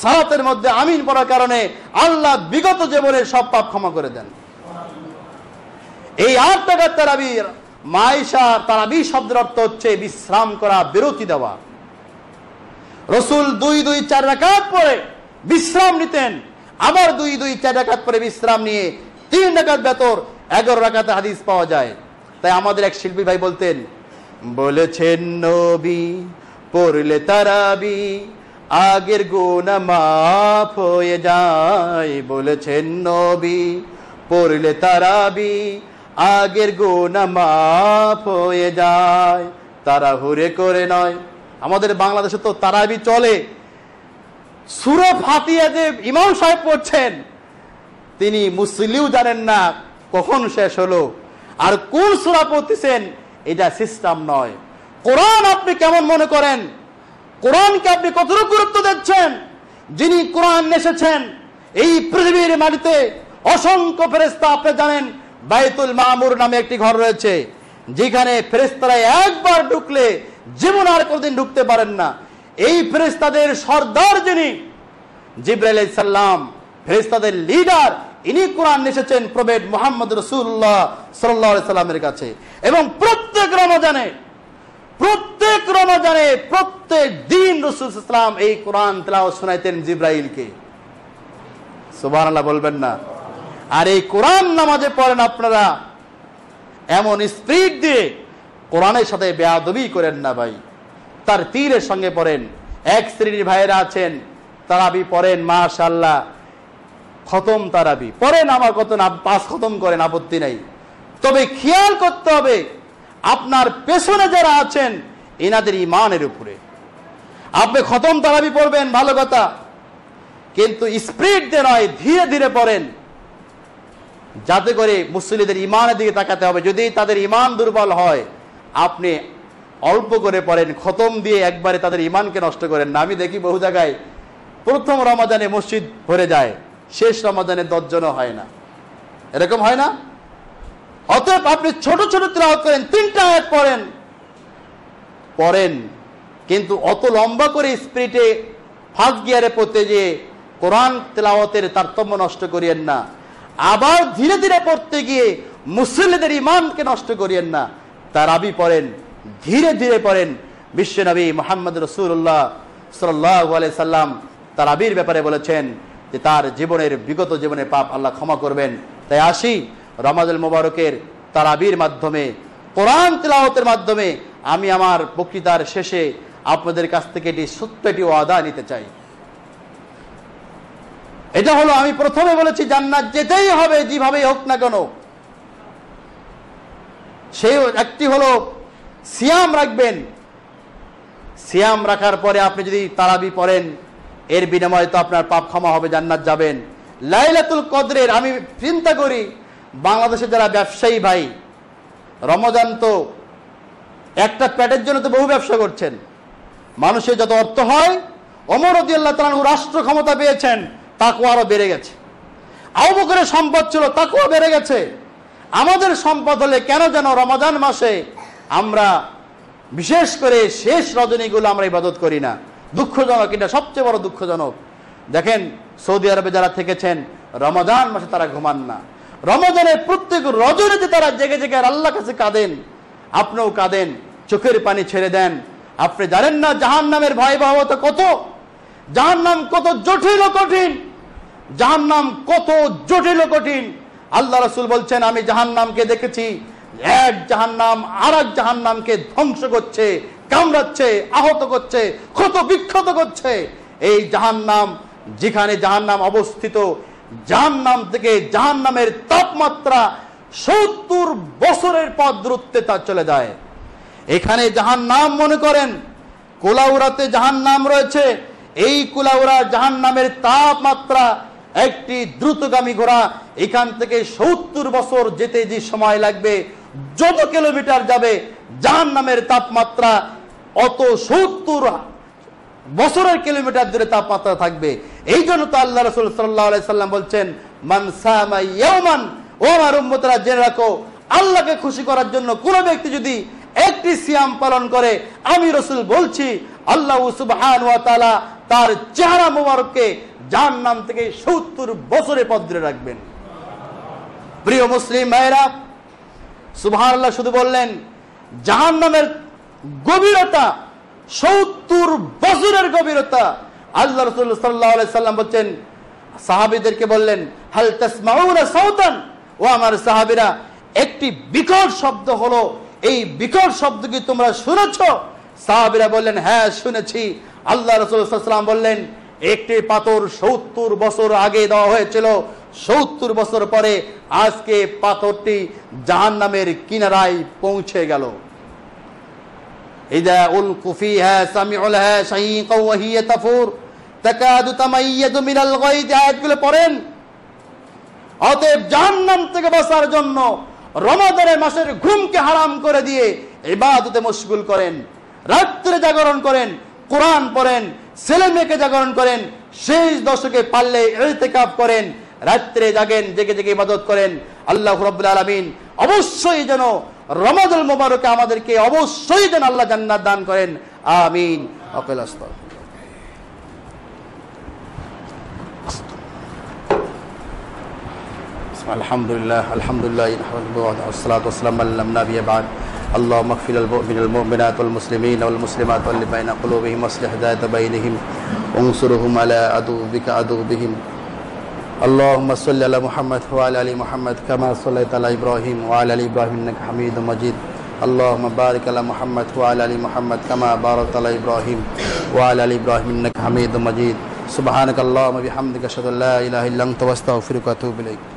সালাতের মধ্যে আমিন পড়ার কারণে আল্লাহ বিগত সব পাপ ক্ষমা করে দেন এই তারাবির তারাবি শব্দের অর্থ হচ্ছে বিশ্রাম করা বিরতি দেওয়া রসুল দুই দুই চার ডাকাত পরে বিশ্রাম নিতেন আবার দুই দুই চার ডাকাত পরে বিশ্রাম নিয়ে তিন ডাকাত বেতর এগারো রাকাতে হাদিস পাওয়া যায় তাই আমাদের এক শিল্পী ভাই বলতেন বলেছেন নবী পড়লে তারাবি আগের গুণা মাফ হয়ে যায় বলেছেন নবী পড়লে তারাবি আগের গুণা মাফ হয়ে যায় তারা হুরে করে নয় আমাদের বাংলাদেশে তো তারাবি চলে সুরো ফাতিয়া যে ইমাম সাহেব পড়ছেন তিনি মুসলিও জানেন না কখন শেষ হলো আর কোন সুরা পড়তেছেন এটা সিস্টেম নয় কোরআন আপনি কেমন মনে করেন কোরআনকে আপনি কতটুকু গুরুত্ব দিচ্ছেন যিনি কোরআন এসেছেন এই পৃথিবীর মাটিতে অসংখ্য ফেরেস্তা আপনি জানেন বাইতুল মামুর নামে একটি ঘর রয়েছে যেখানে ফেরেস্তারা একবার ঢুকলে জীবন আর কোনদিন ঢুকতে পারেন না এই ফেরেস্তাদের সর্দার যিনি জিব্রাইল সাল্লাম ফেরেস্তাদের লিডার ইনি কোরআন এসেছেন প্রবেদ মোহাম্মদ রসুল্লাহ সাল্লাহ সাল্লামের কাছে এবং প্রত্যেক রমজানে প্রত্যেক রমজানে প্রত্যেক দিন রসুল ইসলাম এই কোরআন তেলাও শোনাইতেন জিব্রাইলকে সুবাহ বলবেন না আর এই কোরআন নামাজে পড়েন আপনারা এমন স্পিড দিয়ে কোরআনের সাথে বেয়াদবি করেন না ভাই তার তীরের সঙ্গে পড়েন এক শ্রেণীর ভাইয়েরা আছেন তারাবি পড়েন মাশাল্লাহ খতম তারাবি পড়েন আমার কত না পাঁচ খতম করেন আপত্তি নাই তবে খেয়াল করতে হবে আপনার পেছনে যারা আছেন এনাদের ইমানের উপরে আপনি খতম তারাবি পড়বেন ভালো কথা কিন্তু স্প্রিড নয় ধীরে ধীরে পড়েন যাতে করে মুসলিদের ইমানের দিকে তাকাতে হবে যদি তাদের ইমান দুর্বল হয় আপনি অল্প করে পড়েন খতম দিয়ে একবারে তাদের ইমানকে নষ্ট করেন না আমি দেখি বহু জায়গায় প্রথম রমাদানে মসজিদ ভরে যায় শেষ রমাদানে দশজনও হয় না এরকম হয় না অতএব আপনি ছোট ছোট তেলাওয়াত করেন তিনটা আয়াত পড়েন পড়েন কিন্তু অত লম্বা করে স্পিরিটে ফার্স্ট গিয়ারে পড়তে যেয়ে কোরআন তেলাওয়াতের তারতম্য নষ্ট করিয়েন না আবার ধীরে ধীরে পড়তে গিয়ে মুসল্লিদের ইমানকে নষ্ট করিয়েন না তার আবি পড়েন ধীরে ধীরে পড়েন বিশ্ব নবী মোহাম্মদ রসুল্লাহ সাল্লাহ সাল্লাম তার আবির ব্যাপারে বলেছেন যে তার জীবনের বিগত জীবনে পাপ আল্লাহ ক্ষমা করবেন তাই আসি রমাজুল মোবারকের তারাবির মাধ্যমে কোরআন তিলাওতের মাধ্যমে আমি আমার বক্তৃতার শেষে আপনাদের কাছ থেকে এটি সত্যটি ওয়াদা নিতে চাই এটা হলো আমি প্রথমে বলেছি জান্নাত যেতেই হবে যেভাবেই হোক না কেন সেই একটি হলো সিয়াম রাখবেন সিয়াম রাখার পরে আপনি যদি তারাবি পড়েন এর বিনিময়ে তো আপনার পাপ ক্ষমা হবে জান্নাত যাবেন লাইলাতুল কদরের আমি চিন্তা করি বাংলাদেশে যারা ব্যবসায়ী ভাই রমজান তো একটা প্যাটের জন্য তো বহু ব্যবসা করছেন মানুষের যত অর্থ হয় অমর আল্লাহ তালু রাষ্ট্র ক্ষমতা পেয়েছেন তাকও আরও বেড়ে গেছে আউবকরের সম্পদ ছিল তাকেও বেড়ে গেছে আমাদের সম্পদ হলে কেন যেন রমাজান মাসে আমরা বিশেষ করে শেষ রজনীগুলো আমরা ইবাদত করি না দুঃখজনক এটা সবচেয়ে বড় দুঃখজনক দেখেন সৌদি আরবে যারা থেকেছেন রমাজান মাসে তারা ঘুমান না রমজানের প্রত্যেক রজনীতে তারা জেগে জেগে আল্লাহ কাছে কাঁদেন আপনিও কাঁদেন চোখের পানি ছেড়ে দেন আপনি জানেন না জাহান নামের ভয়াবহতা কত জাহান নাম কত জটিল কঠিন জাহান নাম কত জটিল কঠিন আল্লাহ রসুল বলছেন আমি জাহান নামকে দেখেছি এক জাহান নাম আর এক জাহান নামকে ধ্বংস করছে কামড়াচ্ছে আহত করছে ক্ষত বিক্ষত করছে এই জাহান নাম যেখানে জাহান নাম অবস্থিত জাহান নাম থেকে জাহান নামের তাপমাত্রা সত্তর বছরের পথ দূরত্বে তা চলে যায় এখানে জাহান নাম মনে করেন কোলাউরাতে জাহান নাম রয়েছে এই কোলাউরা জাহান নামের তাপমাত্রা একটি দ্রুতগামী ঘোড়া এখান থেকে সত্তর বছর যেতে যে সময় লাগবে যত কিলোমিটার যাবে জাহান নামের তাপমাত্রা অত সত্তর বছরের কিলোমিটার দূরে তাপমাত্রা থাকবে এই জন্য তো আল্লাহ রসুল সাল্লাহাম সাল্লাম বলছেন মানসামান ও মারুমতরা জেনে রাখো আল্লাহকে খুশি করার জন্য কোন ব্যক্তি যদি একটি সিয়াম পালন করে আমি রসুল বলছি আল্লাহ সুবহান তার চেহারা মোবারককে যার নাম থেকে সত্তর বছরে পদ্রে রাখবেন প্রিয় মুসলিম ভাইরা সুবাহ আল্লাহ শুধু বললেন জাহান নামের গভীরতা সত্তর বছরের গভীরতা আল্লাহ রসুল সাল্লাহ সাল্লাম বলছেন সাহাবিদেরকে বললেন হাল তাসমাউনা সৌতান ও আমার সাহাবিরা একটি বিকট শব্দ হলো এই বিকট শব্দ কি তোমরা শুনেছ সাহাবিরা বললেন হ্যাঁ শুনেছি আল্লাহ রসুলাম বললেন একটি পাথর সত্তর বছর আগে দেওয়া হয়েছিল সত্তর বছর পরে আজকে পাথরটি জাহান নামের কিনারায় পৌঁছে গেল إذا ألقوا فيها سمعوا لها وهي تفور تكاد تميز من الغيظ পড়েন অতএব জাহান্নাম থেকে বাঁচার জন্য রমাদানের মাসের ঘুমকে হারাম করে দিয়ে ইবাদতে মশগুল করেন রাত্রে জাগরণ করেন কোরআন পড়েন ছেলে মেয়েকে জাগরণ করেন শেষ দশকে পাললে এতেকাপ করেন রাত্রে জাগেন জেগে জেগে ইবাদত করেন আল্লাহ রব্বুল আলমিন অবশ্যই যেন রমাদুল মোবারকে আমাদেরকে অবশ্যই যেন আল্লাহ জান্নাত দান করেন আমিন অকেলাস্তর আলহামদুলিল্লাহ আলহামদুলিল্লাহ والصلاه والسلام على النبي بعد اللهم اغفر للمؤمن المؤمنات والمسلمين والمسلمات واللي بين قلوبهم واصلح ذات بينهم وانصرهم على عدوك عدوهم اللهم صل على محمد وعلى ال محمد كما صليت على ابراهيم وعلى ال ابراهيم انك حميد مجيد اللهم بارك على محمد وعلى ال محمد كما باركت على ابراهيم وعلى ال ابراهيم انك حميد مجيد سبحانك اللهم وبحمدك اشهد ان لا اله الا انت واستغفرك واتوب اليك